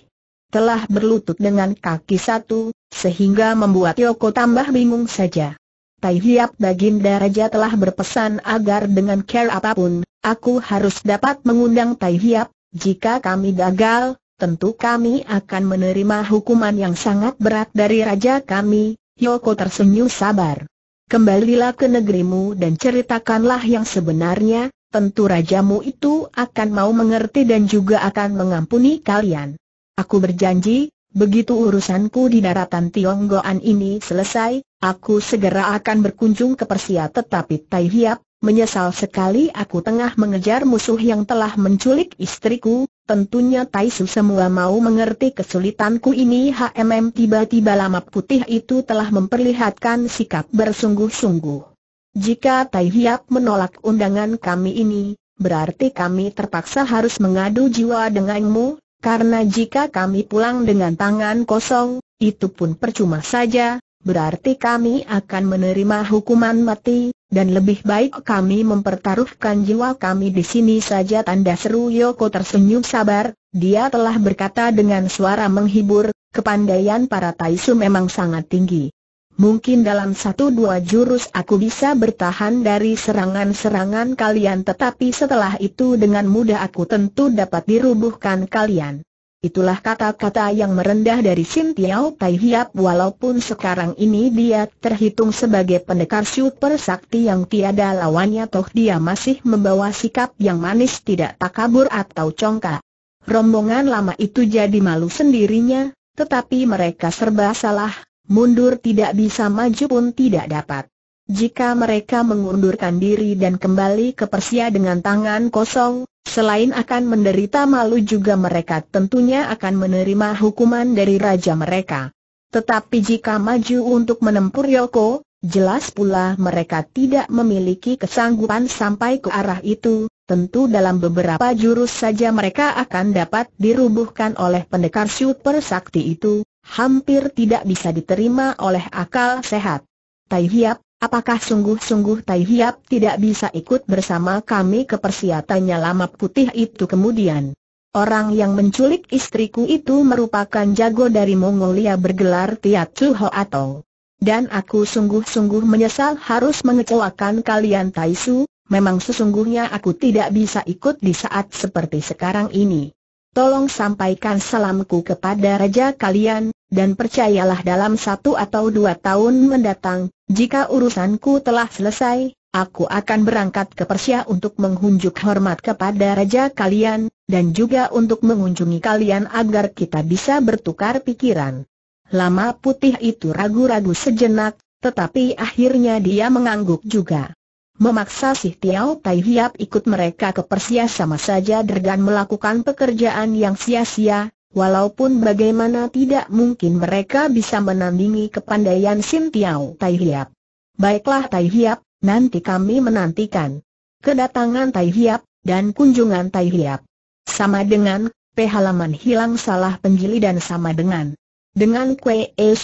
telah berlutut dengan kaki satu, sehingga membuat Yoko tambah bingung saja. Tai Hiap Baginda Raja telah berpesan agar dengan care apapun, aku harus dapat mengundang Tai Hiap, jika kami gagal, tentu kami akan menerima hukuman yang sangat berat dari Raja kami, Yoko tersenyum sabar. Kembalilah ke negerimu dan ceritakanlah yang sebenarnya, tentu rajamu itu akan mau mengerti dan juga akan mengampuni kalian. Aku berjanji, begitu urusanku di daratan Tionggoan ini selesai, aku segera akan berkunjung ke Persia tetapi Tai Hiap, menyesal sekali aku tengah mengejar musuh yang telah menculik istriku, tentunya Tai Su semua mau mengerti kesulitanku ini HMM tiba-tiba lama putih itu telah memperlihatkan sikap bersungguh-sungguh. Jika Tai Hiap menolak undangan kami ini, berarti kami terpaksa harus mengadu jiwa denganmu, karena jika kami pulang dengan tangan kosong, itu pun percuma saja, berarti kami akan menerima hukuman mati, dan lebih baik kami mempertaruhkan jiwa kami di sini saja tanda seru Yoko tersenyum sabar, dia telah berkata dengan suara menghibur, kepandaian para Taisu memang sangat tinggi. Mungkin dalam satu dua jurus aku bisa bertahan dari serangan-serangan kalian tetapi setelah itu dengan mudah aku tentu dapat dirubuhkan kalian. Itulah kata-kata yang merendah dari Sim Tiao Tai Hiap walaupun sekarang ini dia terhitung sebagai pendekar super sakti yang tiada lawannya toh dia masih membawa sikap yang manis tidak takabur atau congkak. Rombongan lama itu jadi malu sendirinya, tetapi mereka serba salah, Mundur tidak bisa maju pun tidak dapat. Jika mereka mengundurkan diri dan kembali ke Persia dengan tangan kosong, selain akan menderita malu juga mereka tentunya akan menerima hukuman dari raja mereka. Tetapi jika maju untuk menempur Yoko, jelas pula mereka tidak memiliki kesanggupan sampai ke arah itu, tentu dalam beberapa jurus saja mereka akan dapat dirubuhkan oleh pendekar super sakti itu, hampir tidak bisa diterima oleh akal sehat. Tai Hiap, apakah sungguh-sungguh Tai Hiap tidak bisa ikut bersama kami ke persiatannya lama putih itu kemudian? Orang yang menculik istriku itu merupakan jago dari Mongolia bergelar Tiat Chuho atau dan aku sungguh-sungguh menyesal harus mengecewakan kalian Taisu, memang sesungguhnya aku tidak bisa ikut di saat seperti sekarang ini tolong sampaikan salamku kepada raja kalian, dan percayalah dalam satu atau dua tahun mendatang, jika urusanku telah selesai, aku akan berangkat ke Persia untuk menghunjuk hormat kepada raja kalian, dan juga untuk mengunjungi kalian agar kita bisa bertukar pikiran. Lama putih itu ragu-ragu sejenak, tetapi akhirnya dia mengangguk juga memaksa si Tiao Tai Hiap ikut mereka ke Persia sama saja dengan melakukan pekerjaan yang sia-sia, walaupun bagaimana tidak mungkin mereka bisa menandingi kepandaian Sim Tiao Tai Hiap. Baiklah Tai Hiap, nanti kami menantikan kedatangan Tai Hiap dan kunjungan Tai Hiap. Sama dengan P halaman hilang salah penjili dan sama dengan dengan Kue E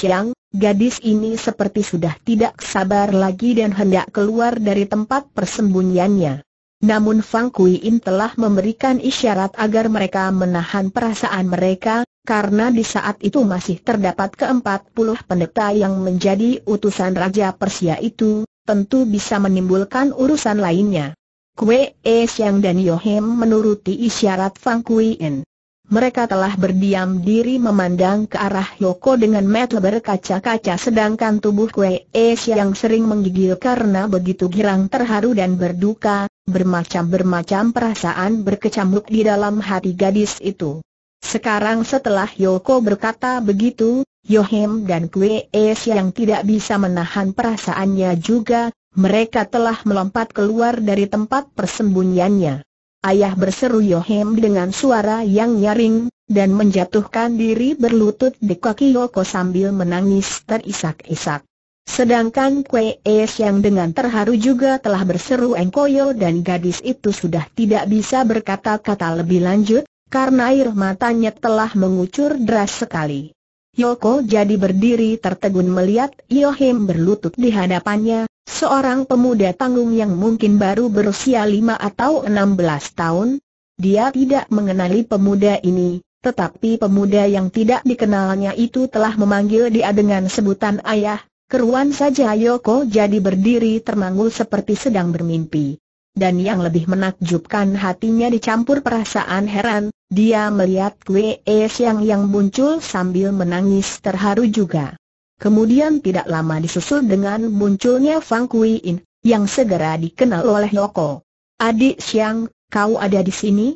Gadis ini seperti sudah tidak sabar lagi dan hendak keluar dari tempat persembunyiannya. Namun Fang Kui In telah memberikan isyarat agar mereka menahan perasaan mereka, karena di saat itu masih terdapat keempat puluh pendeta yang menjadi utusan Raja Persia itu, tentu bisa menimbulkan urusan lainnya. Kue Es Yang dan Yohem menuruti isyarat Fang Kui In mereka telah berdiam diri memandang ke arah Yoko dengan mata berkaca-kaca sedangkan tubuh Kue Es yang sering menggigil karena begitu girang terharu dan berduka, bermacam-bermacam perasaan berkecamuk di dalam hati gadis itu. Sekarang setelah Yoko berkata begitu, Yohim dan Kue Es yang tidak bisa menahan perasaannya juga, mereka telah melompat keluar dari tempat persembunyiannya. Ayah berseru Yohem dengan suara yang nyaring, dan menjatuhkan diri berlutut di kaki Yoko sambil menangis terisak-isak. Sedangkan Kwe Es yang dengan terharu juga telah berseru Engkoyo dan gadis itu sudah tidak bisa berkata-kata lebih lanjut, karena air matanya telah mengucur deras sekali. Yoko jadi berdiri tertegun melihat Yohem berlutut di hadapannya, Seorang pemuda tanggung yang mungkin baru berusia lima atau enam belas tahun, dia tidak mengenali pemuda ini, tetapi pemuda yang tidak dikenalnya itu telah memanggil dia dengan sebutan ayah, keruan saja Yoko jadi berdiri termanggul seperti sedang bermimpi. Dan yang lebih menakjubkan hatinya dicampur perasaan heran, dia melihat kue es Siang yang muncul sambil menangis terharu juga. Kemudian tidak lama disusul dengan munculnya Fang Kui In, yang segera dikenal oleh Yoko. Adik Siang, kau ada di sini?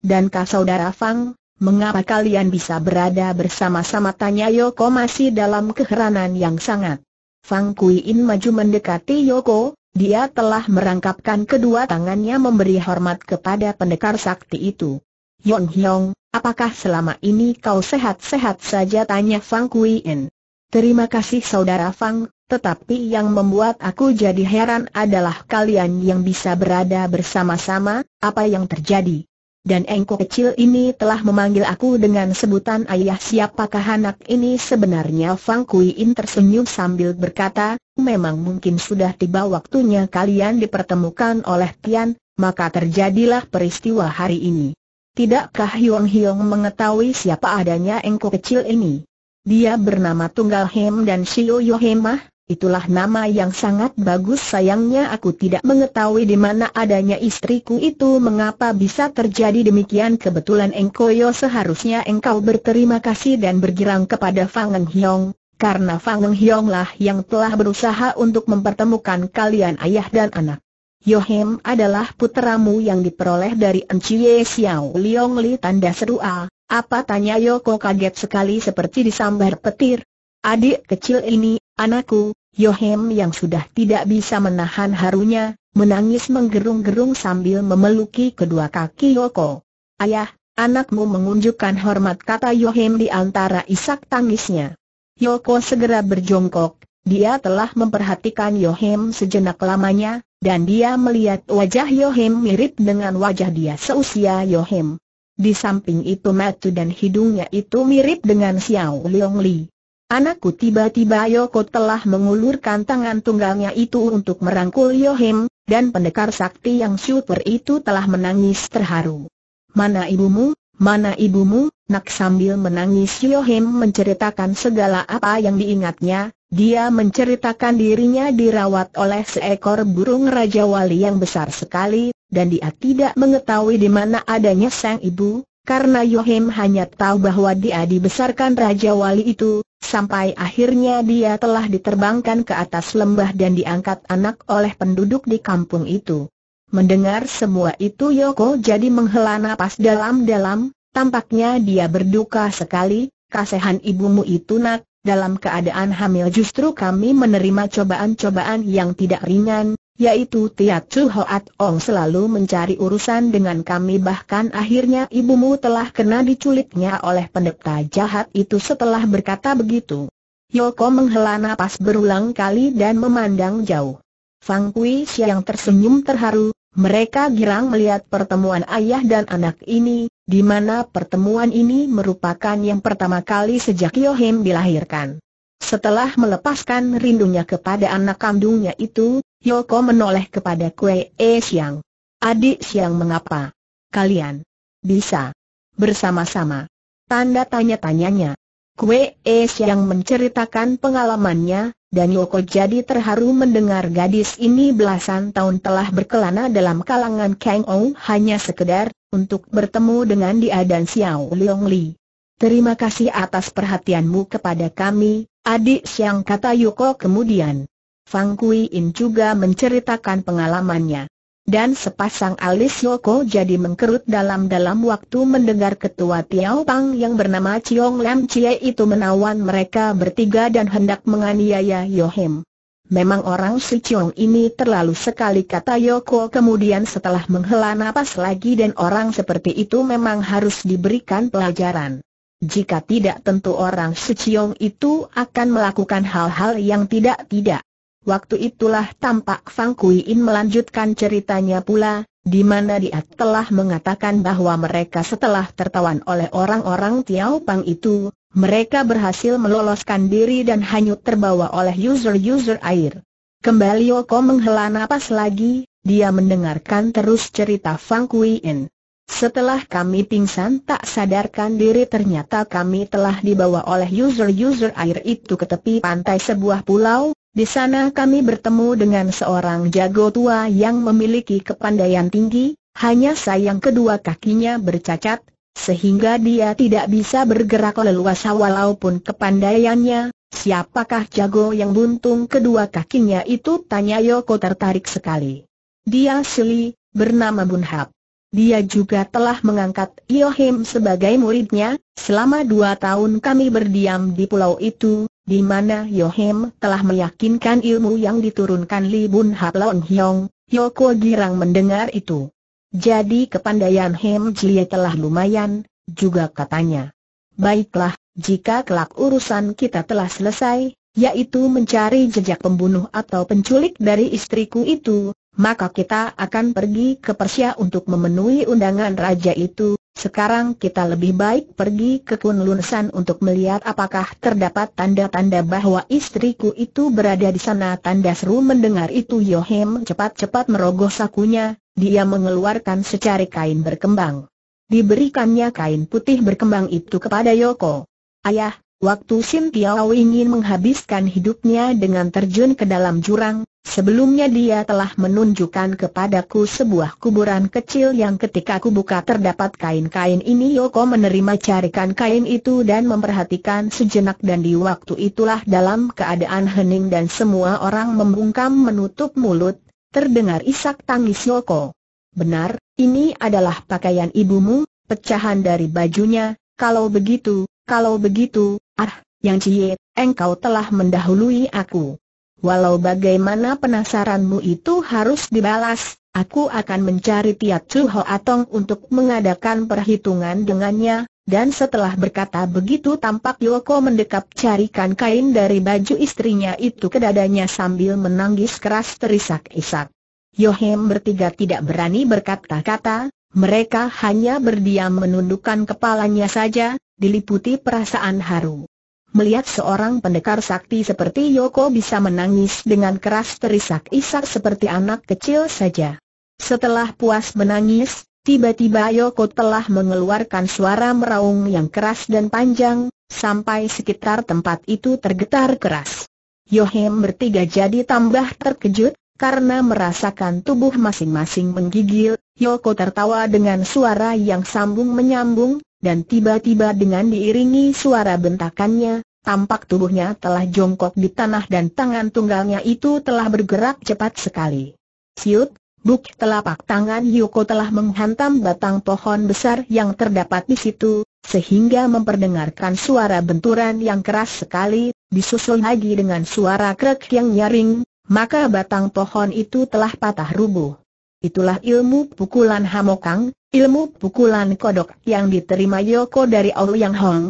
Dan kau saudara Fang, mengapa kalian bisa berada bersama-sama? Tanya Yoko masih dalam keheranan yang sangat. Fang Kui In maju mendekati Yoko, dia telah merangkapkan kedua tangannya memberi hormat kepada pendekar sakti itu. Yong Hyong, apakah selama ini kau sehat-sehat saja? Tanya Fang Kui In. Terima kasih saudara Fang, tetapi yang membuat aku jadi heran adalah kalian yang bisa berada bersama-sama, apa yang terjadi? Dan engkau kecil ini telah memanggil aku dengan sebutan ayah siapakah anak ini sebenarnya Fang Kui In tersenyum sambil berkata, memang mungkin sudah tiba waktunya kalian dipertemukan oleh Tian, maka terjadilah peristiwa hari ini. Tidakkah Hyong Hyong mengetahui siapa adanya engkau kecil ini? Dia bernama Tunggal Hem dan Shio Yohemah, itulah nama yang sangat bagus sayangnya aku tidak mengetahui di mana adanya istriku itu mengapa bisa terjadi demikian kebetulan Engkoyo seharusnya engkau berterima kasih dan bergirang kepada Fang Eng Hiong, karena Fang Eng Hiong lah yang telah berusaha untuk mempertemukan kalian ayah dan anak. Yohem adalah puteramu yang diperoleh dari Enciye Xiao Liong Li tanda seru A. Apa tanya Yoko kaget sekali seperti disambar petir. Adik kecil ini, anakku, Yohem yang sudah tidak bisa menahan harunya, menangis menggerung-gerung sambil memeluki kedua kaki Yoko. Ayah, anakmu mengunjukkan hormat kata Yohem di antara isak tangisnya. Yoko segera berjongkok, dia telah memperhatikan Yohem sejenak lamanya, dan dia melihat wajah Yohem mirip dengan wajah dia seusia Yohem. Di samping itu mata dan hidungnya itu mirip dengan Xiao Leong Li. Anakku tiba-tiba Yoko telah mengulurkan tangan tunggalnya itu untuk merangkul Yohim, dan pendekar sakti yang super itu telah menangis terharu. Mana ibumu, mana ibumu, nak sambil menangis Yohim menceritakan segala apa yang diingatnya, dia menceritakan dirinya dirawat oleh seekor burung Raja Wali yang besar sekali, dan dia tidak mengetahui di mana adanya sang ibu, karena Yohim hanya tahu bahwa dia dibesarkan Raja Wali itu, sampai akhirnya dia telah diterbangkan ke atas lembah dan diangkat anak oleh penduduk di kampung itu. Mendengar semua itu Yoko jadi menghela napas dalam-dalam, tampaknya dia berduka sekali, kasihan ibumu itu nak, dalam keadaan hamil justru kami menerima cobaan-cobaan yang tidak ringan, yaitu Tia Chu Hoat Ong selalu mencari urusan dengan kami bahkan akhirnya ibumu telah kena diculiknya oleh pendeta jahat itu setelah berkata begitu. Yoko menghela napas berulang kali dan memandang jauh. Fang Kui siang tersenyum terharu, mereka girang melihat pertemuan ayah dan anak ini, di mana pertemuan ini merupakan yang pertama kali sejak Yohim dilahirkan. Setelah melepaskan rindunya kepada anak kandungnya itu, Yoko menoleh kepada Kue E Siang. Adik Siang mengapa? Kalian bisa bersama-sama. Tanda tanya-tanyanya. Kue E Siang menceritakan pengalamannya, dan Yoko jadi terharu mendengar gadis ini belasan tahun telah berkelana dalam kalangan Kang Ou hanya sekedar untuk bertemu dengan dia dan Xiao Leong Li. Terima kasih atas perhatianmu kepada kami, adik Siang kata Yoko kemudian. Fang Kui In juga menceritakan pengalamannya. Dan sepasang alis Yoko jadi mengkerut dalam-dalam waktu mendengar ketua Tiao Pang yang bernama Chiong Lam Chie itu menawan mereka bertiga dan hendak menganiaya Yohim. Memang orang si Chiong ini terlalu sekali kata Yoko kemudian setelah menghela nafas lagi dan orang seperti itu memang harus diberikan pelajaran. Jika tidak tentu orang si Chiong itu akan melakukan hal-hal yang tidak-tidak. Waktu itulah tampak Fang Kui In melanjutkan ceritanya pula, di mana dia telah mengatakan bahwa mereka setelah tertawan oleh orang-orang Tiao Pang itu, mereka berhasil meloloskan diri dan hanyut terbawa oleh user-user air. Kembali Yoko menghela nafas lagi, dia mendengarkan terus cerita Fang Kui In. Setelah kami pingsan tak sadarkan diri ternyata kami telah dibawa oleh user-user air itu ke tepi pantai sebuah pulau, di sana kami bertemu dengan seorang jago tua yang memiliki kepandaian tinggi, hanya sayang kedua kakinya bercacat, sehingga dia tidak bisa bergerak leluasa walaupun kepandaiannya. Siapakah jago yang buntung kedua kakinya itu? Tanya Yoko tertarik sekali. Dia Sili, bernama Bunhap. Dia juga telah mengangkat Yohim sebagai muridnya, selama dua tahun kami berdiam di pulau itu, di mana Yohem telah meyakinkan ilmu yang diturunkan Li Bun Hap Hyong, Yoko Girang mendengar itu. Jadi kepandaian Hem Jie telah lumayan, juga katanya. Baiklah, jika kelak urusan kita telah selesai, yaitu mencari jejak pembunuh atau penculik dari istriku itu, maka kita akan pergi ke Persia untuk memenuhi undangan raja itu, sekarang kita lebih baik pergi ke Kunlun untuk melihat apakah terdapat tanda-tanda bahwa istriku itu berada di sana. Tanda seru mendengar itu Yohem cepat-cepat merogoh sakunya, dia mengeluarkan secari kain berkembang. Diberikannya kain putih berkembang itu kepada Yoko. Ayah, waktu Sim Piao ingin menghabiskan hidupnya dengan terjun ke dalam jurang, Sebelumnya dia telah menunjukkan kepadaku sebuah kuburan kecil yang ketika aku buka terdapat kain-kain ini Yoko menerima carikan kain itu dan memperhatikan sejenak dan di waktu itulah dalam keadaan hening dan semua orang membungkam menutup mulut, terdengar isak tangis Yoko. Benar, ini adalah pakaian ibumu, pecahan dari bajunya, kalau begitu, kalau begitu, ah, yang cie, engkau telah mendahului aku. Walau bagaimana penasaranmu itu harus dibalas, aku akan mencari Tiat Chu Atong untuk mengadakan perhitungan dengannya, dan setelah berkata begitu tampak Yoko mendekap carikan kain dari baju istrinya itu ke dadanya sambil menangis keras terisak-isak. Yohem bertiga tidak berani berkata-kata, mereka hanya berdiam menundukkan kepalanya saja, diliputi perasaan haru. Melihat seorang pendekar sakti seperti Yoko bisa menangis dengan keras terisak-isak seperti anak kecil saja. Setelah puas menangis, tiba-tiba Yoko telah mengeluarkan suara meraung yang keras dan panjang, sampai sekitar tempat itu tergetar keras. Yohem bertiga jadi tambah terkejut, karena merasakan tubuh masing-masing menggigil, Yoko tertawa dengan suara yang sambung-menyambung, dan tiba-tiba dengan diiringi suara bentakannya, tampak tubuhnya telah jongkok di tanah dan tangan tunggalnya itu telah bergerak cepat sekali. Siut, buk telapak tangan Yuko telah menghantam batang pohon besar yang terdapat di situ, sehingga memperdengarkan suara benturan yang keras sekali, disusul lagi dengan suara krek yang nyaring, maka batang pohon itu telah patah rubuh. Itulah ilmu pukulan Hamokang, Ilmu pukulan kodok yang diterima Yoko dari Ouyang Hong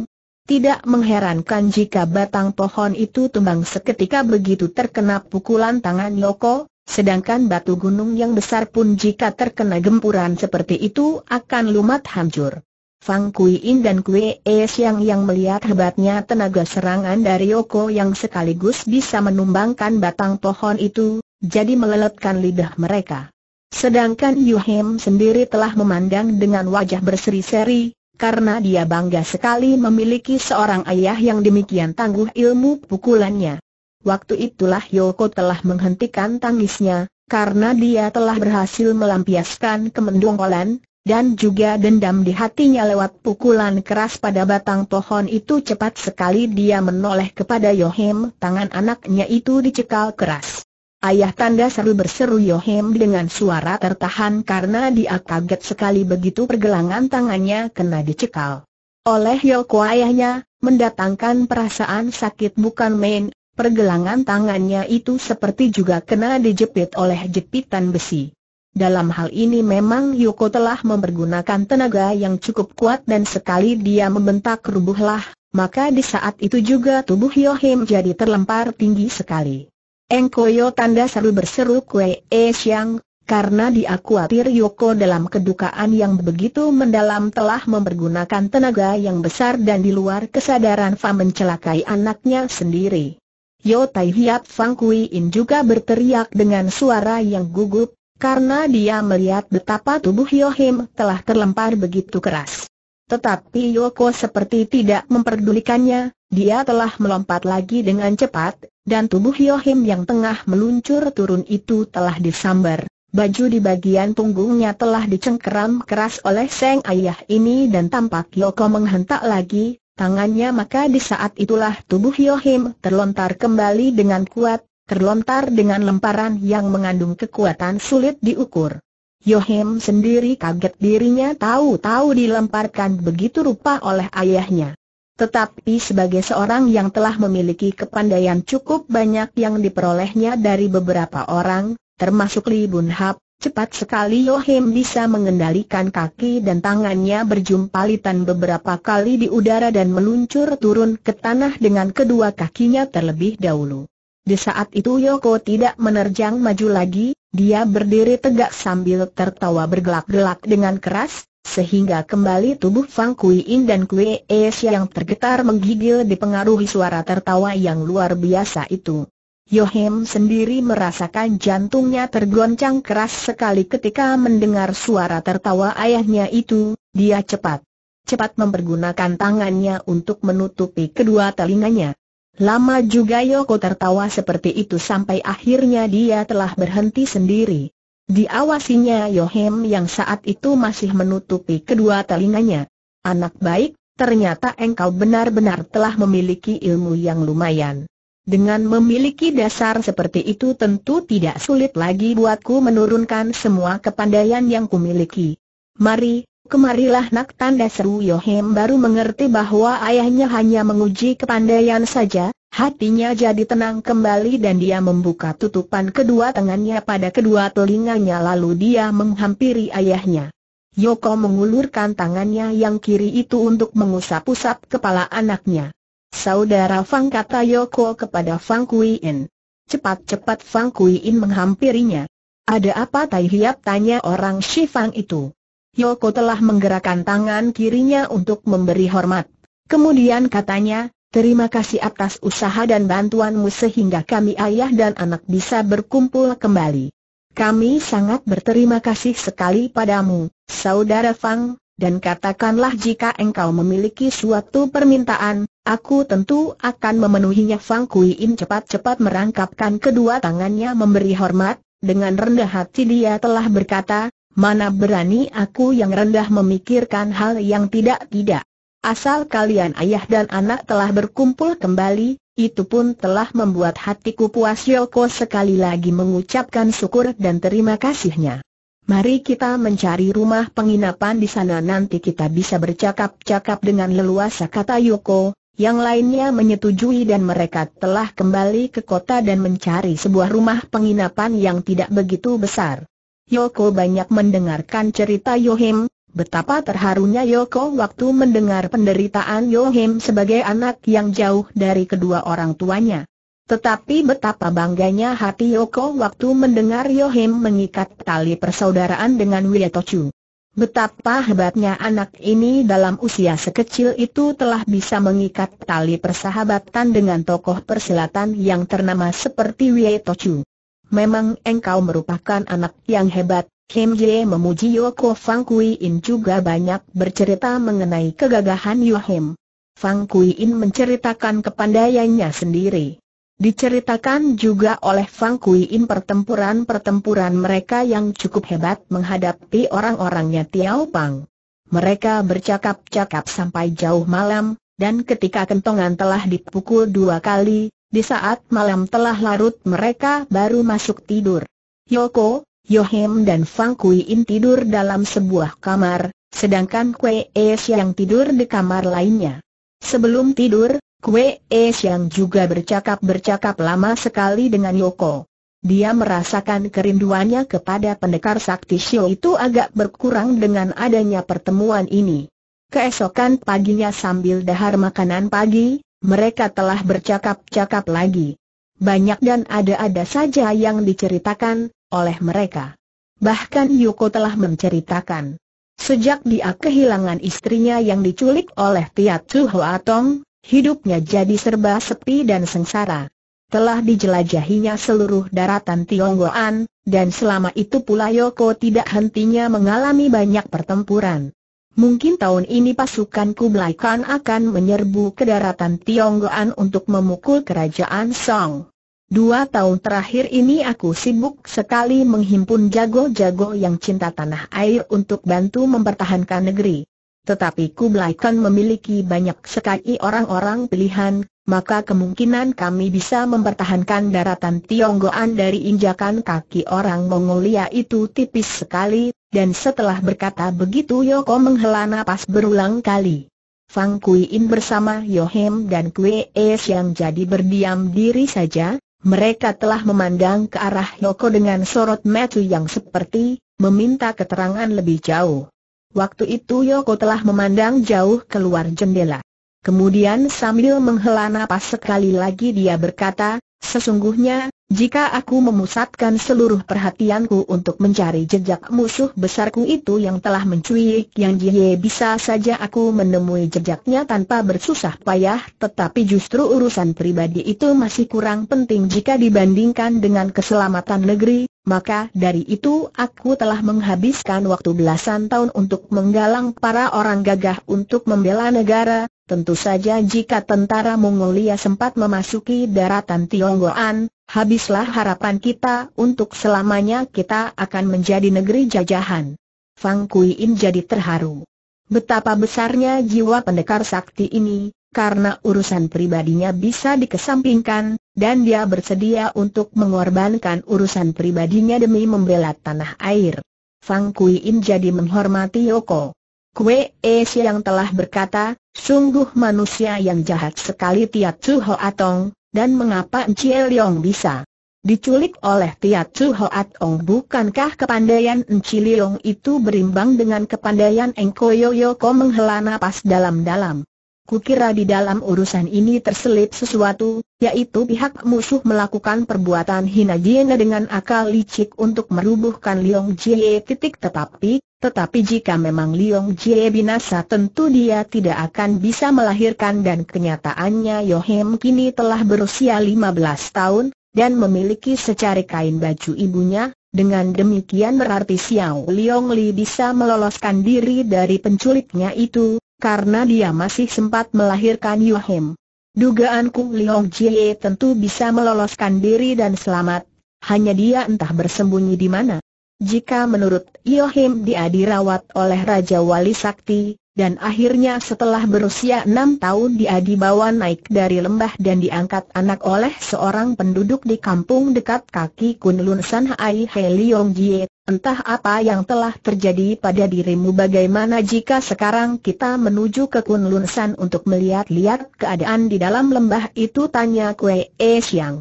tidak mengherankan jika batang pohon itu tumbang seketika begitu terkena pukulan tangan Yoko, sedangkan batu gunung yang besar pun jika terkena gempuran seperti itu akan lumat hancur. Fang Kui In dan Kue E Siang yang melihat hebatnya tenaga serangan dari Yoko yang sekaligus bisa menumbangkan batang pohon itu, jadi meleletkan lidah mereka. Sedangkan Yuhim sendiri telah memandang dengan wajah berseri-seri, karena dia bangga sekali memiliki seorang ayah yang demikian tangguh ilmu pukulannya. Waktu itulah Yoko telah menghentikan tangisnya, karena dia telah berhasil melampiaskan kemendungkolan dan juga dendam di hatinya lewat pukulan keras pada batang pohon itu cepat sekali dia menoleh kepada Yohim, tangan anaknya itu dicekal keras. Ayah tanda seru berseru Yohem dengan suara tertahan karena dia kaget sekali begitu pergelangan tangannya kena dicekal. Oleh Yoko ayahnya, mendatangkan perasaan sakit bukan main, pergelangan tangannya itu seperti juga kena dijepit oleh jepitan besi. Dalam hal ini memang Yoko telah mempergunakan tenaga yang cukup kuat dan sekali dia membentak rubuhlah, maka di saat itu juga tubuh Yohim jadi terlempar tinggi sekali. Engkoyo tanda seru berseru Kue E Siang, karena dia khawatir Yoko dalam kedukaan yang begitu mendalam telah mempergunakan tenaga yang besar dan di luar kesadaran Fa mencelakai anaknya sendiri. Yo Tai Hiap Fang Kui In juga berteriak dengan suara yang gugup, karena dia melihat betapa tubuh Yo Him telah terlempar begitu keras. Tetapi Yoko seperti tidak memperdulikannya, dia telah melompat lagi dengan cepat, dan tubuh Yohim yang tengah meluncur turun itu telah disambar. Baju di bagian punggungnya telah dicengkeram keras oleh Seng ayah ini dan tampak Yoko menghentak lagi, tangannya maka di saat itulah tubuh Yohim terlontar kembali dengan kuat, terlontar dengan lemparan yang mengandung kekuatan sulit diukur. Yohim sendiri kaget dirinya tahu-tahu dilemparkan begitu rupa oleh ayahnya. Tetapi sebagai seorang yang telah memiliki kepandaian cukup banyak yang diperolehnya dari beberapa orang, termasuk Li Bun Hap, cepat sekali Yohim bisa mengendalikan kaki dan tangannya berjumpalitan beberapa kali di udara dan meluncur turun ke tanah dengan kedua kakinya terlebih dahulu. Di saat itu Yoko tidak menerjang maju lagi, dia berdiri tegak sambil tertawa bergelak-gelak dengan keras, sehingga kembali tubuh Fang Kui In dan Kue E yang tergetar menggigil dipengaruhi suara tertawa yang luar biasa itu. Yohem sendiri merasakan jantungnya tergoncang keras sekali ketika mendengar suara tertawa ayahnya itu, dia cepat. Cepat mempergunakan tangannya untuk menutupi kedua telinganya. Lama juga Yoko tertawa seperti itu sampai akhirnya dia telah berhenti sendiri. Diawasinya Yohem yang saat itu masih menutupi kedua telinganya. Anak baik, ternyata engkau benar-benar telah memiliki ilmu yang lumayan. Dengan memiliki dasar seperti itu tentu tidak sulit lagi buatku menurunkan semua kepandaian yang kumiliki. Mari, kemarilah nak tanda seru Yohem baru mengerti bahwa ayahnya hanya menguji kepandaian saja, Hatinya jadi tenang kembali dan dia membuka tutupan kedua tangannya pada kedua telinganya lalu dia menghampiri ayahnya. Yoko mengulurkan tangannya yang kiri itu untuk mengusap-usap kepala anaknya. Saudara Fang kata Yoko kepada Fang Kui In. Cepat-cepat Fang Kui In menghampirinya. Ada apa Tai Hiap tanya orang Shi Fang itu. Yoko telah menggerakkan tangan kirinya untuk memberi hormat. Kemudian katanya, Terima kasih atas usaha dan bantuanmu sehingga kami ayah dan anak bisa berkumpul kembali. Kami sangat berterima kasih sekali padamu, Saudara Fang, dan katakanlah jika engkau memiliki suatu permintaan, aku tentu akan memenuhinya Fang Kui cepat-cepat merangkapkan kedua tangannya memberi hormat, dengan rendah hati dia telah berkata, mana berani aku yang rendah memikirkan hal yang tidak-tidak. Asal kalian ayah dan anak telah berkumpul kembali, itu pun telah membuat hatiku puas Yoko sekali lagi mengucapkan syukur dan terima kasihnya. Mari kita mencari rumah penginapan di sana nanti kita bisa bercakap-cakap dengan leluasa kata Yoko, yang lainnya menyetujui dan mereka telah kembali ke kota dan mencari sebuah rumah penginapan yang tidak begitu besar. Yoko banyak mendengarkan cerita Yohim, Betapa terharunya Yoko waktu mendengar penderitaan Yohim sebagai anak yang jauh dari kedua orang tuanya. Tetapi betapa bangganya hati Yoko waktu mendengar Yohim mengikat tali persaudaraan dengan Wietochu. Betapa hebatnya anak ini dalam usia sekecil itu telah bisa mengikat tali persahabatan dengan tokoh persilatan yang ternama seperti Wietochu. Memang engkau merupakan anak yang hebat, Kim Ye memuji Yoko Fang Kui In juga banyak bercerita mengenai kegagahan Yohim. Fang Kui In menceritakan kepandaiannya sendiri. Diceritakan juga oleh Fang Kui In pertempuran-pertempuran mereka yang cukup hebat menghadapi orang-orangnya Tiao Pang. Mereka bercakap-cakap sampai jauh malam, dan ketika kentongan telah dipukul dua kali, di saat malam telah larut mereka baru masuk tidur. Yoko, Yohim dan Fang Kui In tidur dalam sebuah kamar, sedangkan Kue E Siang tidur di kamar lainnya. Sebelum tidur, Kue E Siang juga bercakap-bercakap lama sekali dengan Yoko. Dia merasakan kerinduannya kepada pendekar sakti Shio itu agak berkurang dengan adanya pertemuan ini. Keesokan paginya sambil dahar makanan pagi, mereka telah bercakap-cakap lagi. Banyak dan ada-ada saja yang diceritakan, oleh mereka. Bahkan Yuko telah menceritakan, sejak dia kehilangan istrinya yang diculik oleh Piat Su Hoa Tong, hidupnya jadi serba sepi dan sengsara. Telah dijelajahinya seluruh daratan Tionggoan, dan selama itu pula Yoko tidak hentinya mengalami banyak pertempuran. Mungkin tahun ini pasukan Kublai Khan akan menyerbu ke daratan Tionggoan untuk memukul kerajaan Song. Dua tahun terakhir ini aku sibuk sekali menghimpun jago-jago yang cinta tanah air untuk bantu mempertahankan negeri. Tetapi Kublai Khan memiliki banyak sekali orang-orang pilihan, maka kemungkinan kami bisa mempertahankan daratan Tionggoan dari injakan kaki orang Mongolia itu tipis sekali, dan setelah berkata begitu Yoko menghela napas berulang kali. Fang Kuiin bersama Yohem dan Kue Es yang jadi berdiam diri saja, mereka telah memandang ke arah Yoko dengan sorot metu yang seperti meminta keterangan lebih jauh. Waktu itu Yoko telah memandang jauh keluar jendela. Kemudian sambil menghela napas sekali lagi dia berkata, sesungguhnya, jika aku memusatkan seluruh perhatianku untuk mencari jejak musuh besarku itu yang telah mencuik yang jie bisa saja aku menemui jejaknya tanpa bersusah payah tetapi justru urusan pribadi itu masih kurang penting jika dibandingkan dengan keselamatan negeri, maka dari itu aku telah menghabiskan waktu belasan tahun untuk menggalang para orang gagah untuk membela negara, tentu saja jika tentara Mongolia sempat memasuki daratan Tionggoan, habislah harapan kita untuk selamanya kita akan menjadi negeri jajahan. Fang Kui In jadi terharu. Betapa besarnya jiwa pendekar sakti ini, karena urusan pribadinya bisa dikesampingkan, dan dia bersedia untuk mengorbankan urusan pribadinya demi membela tanah air. Fang Kui In jadi menghormati Yoko. Kue Esi yang telah berkata, sungguh manusia yang jahat sekali Tiat Chu Ho Atong, dan mengapa Encie Liong bisa diculik oleh Tiat Chu Hoat Ong bukankah kepandaian Encie Liong itu berimbang dengan kepandaian Engko Ko menghela napas dalam-dalam. Kukira di dalam urusan ini terselip sesuatu, yaitu pihak musuh melakukan perbuatan hina jiena dengan akal licik untuk merubuhkan Liong Jie titik tetapi, tetapi jika memang Liong Jie binasa tentu dia tidak akan bisa melahirkan dan kenyataannya Yohem kini telah berusia 15 tahun, dan memiliki secari kain baju ibunya, dengan demikian berarti Xiao Liong Li bisa meloloskan diri dari penculiknya itu, karena dia masih sempat melahirkan Yohem. Dugaanku Liong Jie tentu bisa meloloskan diri dan selamat, hanya dia entah bersembunyi di mana. Jika menurut Yohim dia dirawat oleh Raja Wali Sakti, dan akhirnya setelah berusia enam tahun dia dibawa naik dari lembah dan diangkat anak oleh seorang penduduk di kampung dekat kaki Kunlun San Hai He Leong Jie. Entah apa yang telah terjadi pada dirimu bagaimana jika sekarang kita menuju ke Kunlun San untuk melihat-lihat keadaan di dalam lembah itu tanya Kue E Siang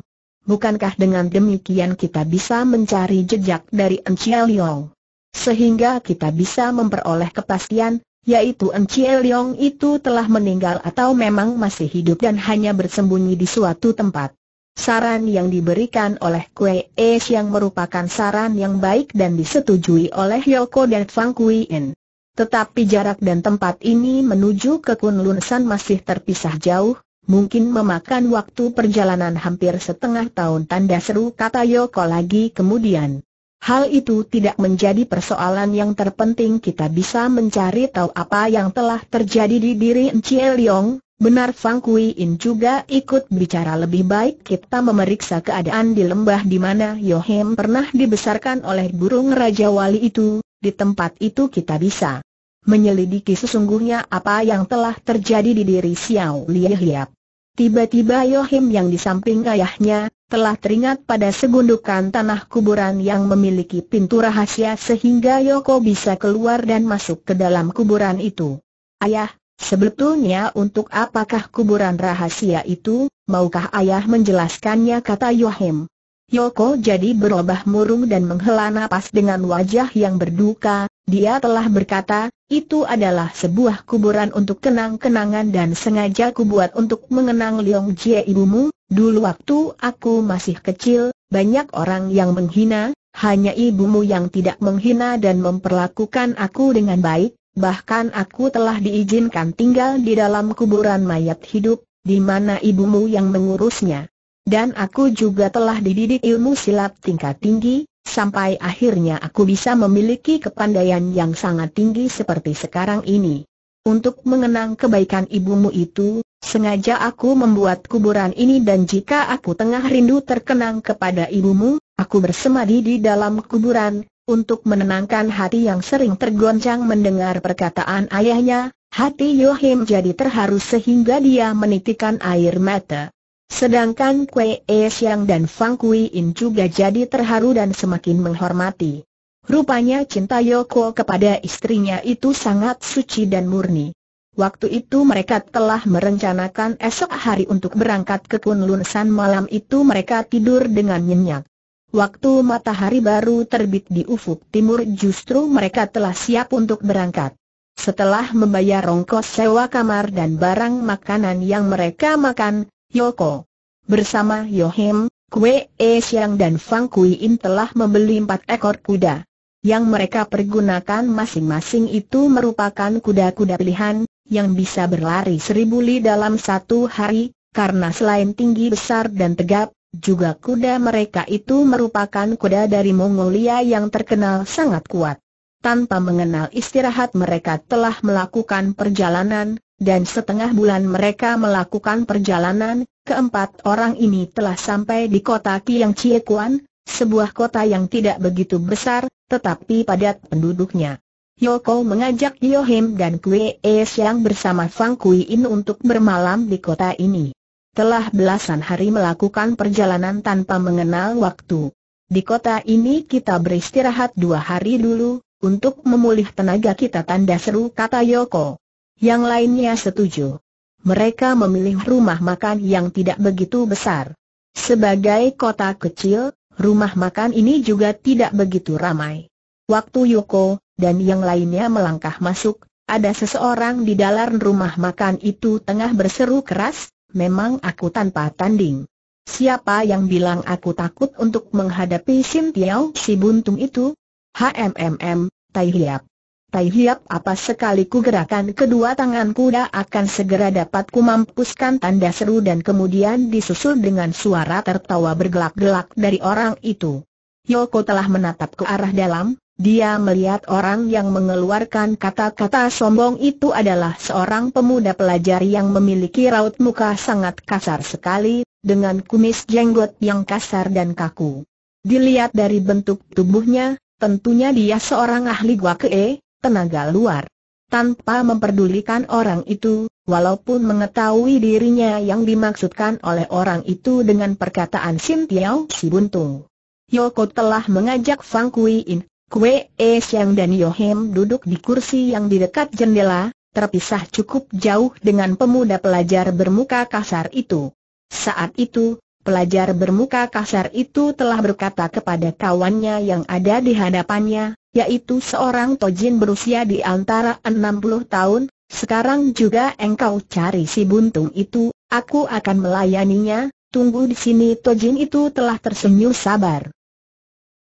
bukankah dengan demikian kita bisa mencari jejak dari Encik Liong? Sehingga kita bisa memperoleh kepastian, yaitu Encik Liong itu telah meninggal atau memang masih hidup dan hanya bersembunyi di suatu tempat. Saran yang diberikan oleh Kue Es yang merupakan saran yang baik dan disetujui oleh Yoko dan Fang Kui In. Tetapi jarak dan tempat ini menuju ke Kunlunsan masih terpisah jauh, Mungkin memakan waktu perjalanan hampir setengah tahun tanda seru kata Yoko lagi kemudian. Hal itu tidak menjadi persoalan yang terpenting kita bisa mencari tahu apa yang telah terjadi di diri Ncie Leong, benar Fang Kui In juga ikut bicara lebih baik kita memeriksa keadaan di lembah di mana Yohem pernah dibesarkan oleh burung Raja Wali itu, di tempat itu kita bisa menyelidiki sesungguhnya apa yang telah terjadi di diri Xiao Lie Hiap. Tiba-tiba Yohim yang di samping ayahnya, telah teringat pada segundukan tanah kuburan yang memiliki pintu rahasia sehingga Yoko bisa keluar dan masuk ke dalam kuburan itu. Ayah, sebetulnya untuk apakah kuburan rahasia itu, maukah ayah menjelaskannya kata Yohim. Yoko jadi berubah murung dan menghela napas dengan wajah yang berduka, dia telah berkata, itu adalah sebuah kuburan untuk kenang-kenangan dan sengaja kubuat untuk mengenang Leong Jie ibumu, dulu waktu aku masih kecil, banyak orang yang menghina, hanya ibumu yang tidak menghina dan memperlakukan aku dengan baik, bahkan aku telah diizinkan tinggal di dalam kuburan mayat hidup, di mana ibumu yang mengurusnya. Dan aku juga telah dididik ilmu silat tingkat tinggi, Sampai akhirnya aku bisa memiliki kepandaian yang sangat tinggi seperti sekarang ini. Untuk mengenang kebaikan ibumu itu, sengaja aku membuat kuburan ini dan jika aku tengah rindu terkenang kepada ibumu, aku bersemadi di dalam kuburan, untuk menenangkan hati yang sering tergoncang mendengar perkataan ayahnya, hati Yohim jadi terharu sehingga dia menitikan air mata. Sedangkan Kue E Siang dan Fang Kui In juga jadi terharu dan semakin menghormati. Rupanya cinta Yoko kepada istrinya itu sangat suci dan murni. Waktu itu mereka telah merencanakan esok hari untuk berangkat ke Kunlun San malam itu mereka tidur dengan nyenyak. Waktu matahari baru terbit di ufuk timur justru mereka telah siap untuk berangkat. Setelah membayar rongkos sewa kamar dan barang makanan yang mereka makan, Yoko. Bersama Yohim, Kue E Siang dan Fang Kui In telah membeli empat ekor kuda. Yang mereka pergunakan masing-masing itu merupakan kuda-kuda pilihan, yang bisa berlari seribu li dalam satu hari, karena selain tinggi besar dan tegap, juga kuda mereka itu merupakan kuda dari Mongolia yang terkenal sangat kuat. Tanpa mengenal istirahat mereka telah melakukan perjalanan, dan setengah bulan mereka melakukan perjalanan, keempat orang ini telah sampai di kota Kiang Chie Kuan, sebuah kota yang tidak begitu besar, tetapi padat penduduknya. Yoko mengajak Yohim dan Kwe Es yang bersama Fang Kui In untuk bermalam di kota ini. Telah belasan hari melakukan perjalanan tanpa mengenal waktu. Di kota ini kita beristirahat dua hari dulu, untuk memulih tenaga kita tanda seru kata Yoko. Yang lainnya setuju. Mereka memilih rumah makan yang tidak begitu besar. Sebagai kota kecil, rumah makan ini juga tidak begitu ramai. Waktu Yoko dan yang lainnya melangkah masuk, ada seseorang di dalam rumah makan itu tengah berseru keras, memang aku tanpa tanding. Siapa yang bilang aku takut untuk menghadapi Sim Tiao si buntung itu? HMMM, Tai Hiap. Tai Hiap apa sekali ku gerakan kedua tangan kuda akan segera dapat ku mampuskan tanda seru dan kemudian disusul dengan suara tertawa bergelak-gelak dari orang itu. Yoko telah menatap ke arah dalam, dia melihat orang yang mengeluarkan kata-kata sombong itu adalah seorang pemuda pelajar yang memiliki raut muka sangat kasar sekali, dengan kumis jenggot yang kasar dan kaku. Dilihat dari bentuk tubuhnya, tentunya dia seorang ahli guakee, tenaga luar. Tanpa memperdulikan orang itu, walaupun mengetahui dirinya yang dimaksudkan oleh orang itu dengan perkataan Sin Tiao Si Buntung. Yoko telah mengajak Fang Kui In, Kue E Siang dan Yohem duduk di kursi yang di dekat jendela, terpisah cukup jauh dengan pemuda pelajar bermuka kasar itu. Saat itu, pelajar bermuka kasar itu telah berkata kepada kawannya yang ada di hadapannya, yaitu seorang tojin berusia di antara 60 tahun, sekarang juga engkau cari si buntung itu, aku akan melayaninya, tunggu di sini Tojin itu telah tersenyum sabar.